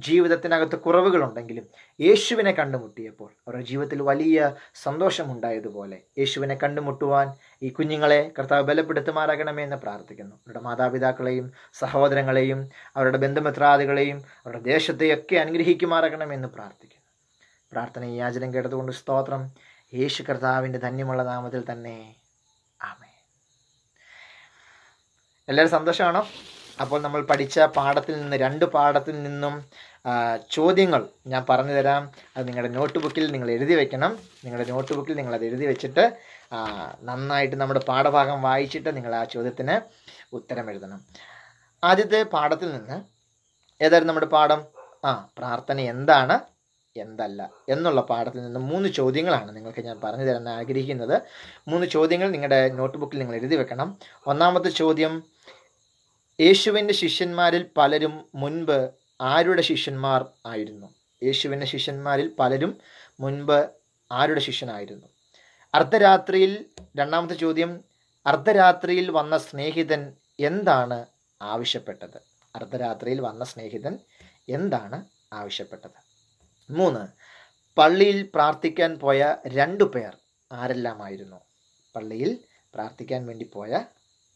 ജീവിതത്തിനകത്ത് കുറവുകളുണ്ടെങ്കിലും യേശുവിനെ കണ്ടുമുട്ടിയപ്പോൾ അവരുടെ ജീവിതത്തിൽ വലിയ സന്തോഷമുണ്ടായതുപോലെ യേശുവിനെ കണ്ടുമുട്ടുവാൻ ഈ കുഞ്ഞുങ്ങളെ കർത്താവ് ബലപ്പെടുത്തുമാറാകണമേ എന്ന് പ്രാർത്ഥിക്കുന്നു അവരുടെ മാതാപിതാക്കളെയും സഹോദരങ്ങളെയും അവരുടെ ബന്ധുമിത്രാദികളെയും അവരുടെ ദേശത്തെയൊക്കെ അനുഗ്രഹിക്കുമാറാകണമെന്ന് പ്രാർത്ഥിക്കുന്നു പ്രാർത്ഥന ഈ ആചരം കേട്ടതുകൊണ്ട് സ്തോത്രം യേശു കർത്താവിൻ്റെ ധന്യമുള്ള നാമത്തിൽ തന്നെ ആമേ എല്ലാവരും സന്തോഷമാണോ അപ്പോൾ നമ്മൾ പഠിച്ച പാഠത്തിൽ നിന്ന് രണ്ട് പാഠത്തിൽ നിന്നും ചോദ്യങ്ങൾ ഞാൻ പറഞ്ഞു തരാം അത് നിങ്ങളുടെ നോട്ട് ബുക്കിൽ നിങ്ങൾ എഴുതി വെക്കണം നിങ്ങളുടെ നോട്ട് ബുക്കിൽ നിങ്ങൾ അത് എഴുതി വെച്ചിട്ട് നന്നായിട്ട് നമ്മുടെ പാഠഭാഗം വായിച്ചിട്ട് നിങ്ങൾ ആ ചോദ്യത്തിന് ഉത്തരം എഴുതണം ആദ്യത്തെ പാഠത്തിൽ നിന്ന് ഏതായിരുന്നു നമ്മുടെ പാഠം ആ പ്രാർത്ഥന എന്താണ് എന്തല്ല എന്നുള്ള പാഠത്തിൽ നിന്ന് മൂന്ന് ചോദ്യങ്ങളാണ് നിങ്ങൾക്ക് ഞാൻ പറഞ്ഞു തരാൻ ആഗ്രഹിക്കുന്നത് മൂന്ന് ചോദ്യങ്ങൾ നിങ്ങളുടെ നോട്ട് നിങ്ങൾ എഴുതി വെക്കണം ഒന്നാമത്തെ ചോദ്യം യേശുവിൻ്റെ ശിഷ്യന്മാരിൽ പലരും മുൻപ് ആരുടെ ശിഷ്യന്മാർ ആയിരുന്നു യേശുവിൻ്റെ ശിഷ്യന്മാരിൽ പലരും മുൻപ് ആരുടെ ശിഷ്യനായിരുന്നു അർദ്ധരാത്രിയിൽ രണ്ടാമത്തെ ചോദ്യം അർദ്ധരാത്രിയിൽ വന്ന സ്നേഹിതൻ എന്താണ് ആവശ്യപ്പെട്ടത് അർദ്ധരാത്രിയിൽ വന്ന സ്നേഹിതൻ എന്താണ് ആവശ്യപ്പെട്ടത് മൂന്ന് പള്ളിയിൽ പ്രാർത്ഥിക്കാൻ പോയ രണ്ടു പേർ ആരെല്ലാമായിരുന്നു പള്ളിയിൽ പ്രാർത്ഥിക്കാൻ വേണ്ടി പോയ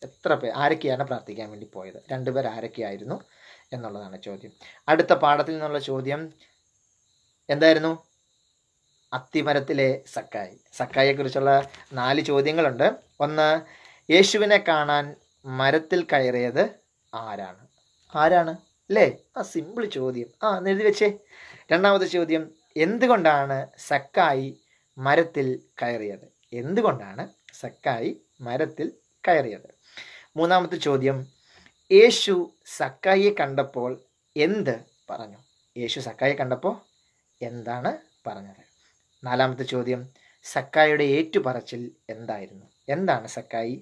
എത്ര പേർ ആരൊക്കെയാണ് പ്രാർത്ഥിക്കാൻ വേണ്ടി പോയത് രണ്ടുപേർ ആരൊക്കെയായിരുന്നു എന്നുള്ളതാണ് ചോദ്യം അടുത്ത പാഠത്തിൽ നിന്നുള്ള ചോദ്യം എന്തായിരുന്നു അത്തിമരത്തിലെ സക്കായി കുറിച്ചുള്ള നാല് ചോദ്യങ്ങളുണ്ട് ഒന്ന് യേശുവിനെ കാണാൻ മരത്തിൽ കയറിയത് ആരാണ് ആരാണ് അല്ലേ ആ സിമ്പിൾ ചോദ്യം ആ എഴുതി വെച്ചേ രണ്ടാമത്തെ ചോദ്യം എന്തുകൊണ്ടാണ് സക്കായി മരത്തിൽ കയറിയത് എന്തുകൊണ്ടാണ് സക്കായി മരത്തിൽ കയറിയത് മൂന്നാമത്തെ ചോദ്യം യേശു സക്കായിയെ കണ്ടപ്പോൾ എന്ത് പറഞ്ഞു യേശു സക്കായിയെ കണ്ടപ്പോൾ എന്താണ് പറഞ്ഞത് നാലാമത്തെ ചോദ്യം സക്കായിയുടെ ഏറ്റുപറച്ചിൽ എന്തായിരുന്നു എന്താണ് സക്കായി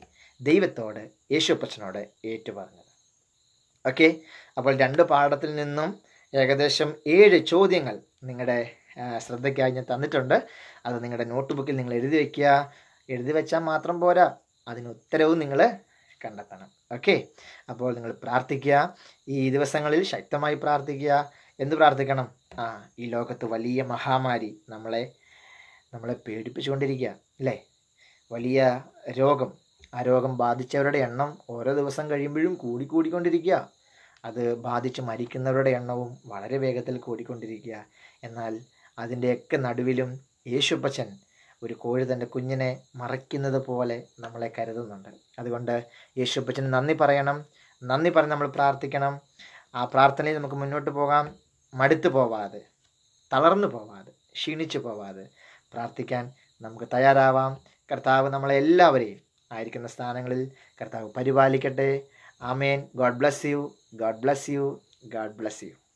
ദൈവത്തോട് യേശുപ്പച്ചനോട് ഏറ്റുപറഞ്ഞത് ഓക്കെ അപ്പോൾ രണ്ട് പാഠത്തിൽ നിന്നും ഏകദേശം ഏഴ് ചോദ്യങ്ങൾ നിങ്ങളുടെ ശ്രദ്ധയ്ക്കായി ഞാൻ തന്നിട്ടുണ്ട് അത് നിങ്ങളുടെ നോട്ട് ബുക്കിൽ നിങ്ങൾ എഴുതി വയ്ക്കുക എഴുതി വെച്ചാൽ മാത്രം പോരാ അതിന് ഉത്തരവും നിങ്ങൾ കണ്ടെത്തണം ഓക്കെ അപ്പോൾ നിങ്ങൾ പ്രാർത്ഥിക്കുക ഈ ദിവസങ്ങളിൽ ശക്തമായി പ്രാർത്ഥിക്കുക എന്ത് പ്രാർത്ഥിക്കണം ആ ഈ ലോകത്ത് വലിയ മഹാമാരി നമ്മളെ നമ്മളെ പേടിപ്പിച്ചുകൊണ്ടിരിക്കുക അല്ലേ വലിയ രോഗം ആ രോഗം ബാധിച്ചവരുടെ എണ്ണം ഓരോ ദിവസം കഴിയുമ്പോഴും കൂടിക്കൂടിക്കൊണ്ടിരിക്കുക അത് ബാധിച്ച് മരിക്കുന്നവരുടെ എണ്ണവും വളരെ വേഗത്തിൽ കൂടിക്കൊണ്ടിരിക്കുക എന്നാൽ അതിൻ്റെയൊക്കെ നടുവിലും യേശുപ്പച്ചൻ ഒരു കോഴി തൻ്റെ കുഞ്ഞിനെ മറയ്ക്കുന്നത് പോലെ നമ്മളെ കരുതുന്നുണ്ട് അതുകൊണ്ട് അപ്പച്ചന് നന്ദി പറയണം നന്ദി പറഞ്ഞ് നമ്മൾ പ്രാർത്ഥിക്കണം ആ പ്രാർത്ഥനയിൽ നമുക്ക് മുന്നോട്ട് പോകാം മടുത്തു പോവാതെ തളർന്നു പോവാതെ ക്ഷീണിച്ചു പോവാതെ പ്രാർത്ഥിക്കാൻ നമുക്ക് തയ്യാറാവാം കർത്താവ് എല്ലാവരെയും ആയിരിക്കുന്ന സ്ഥാനങ്ങളിൽ കർത്താവ് പരിപാലിക്കട്ടെ amen God bless you God bless you God bless U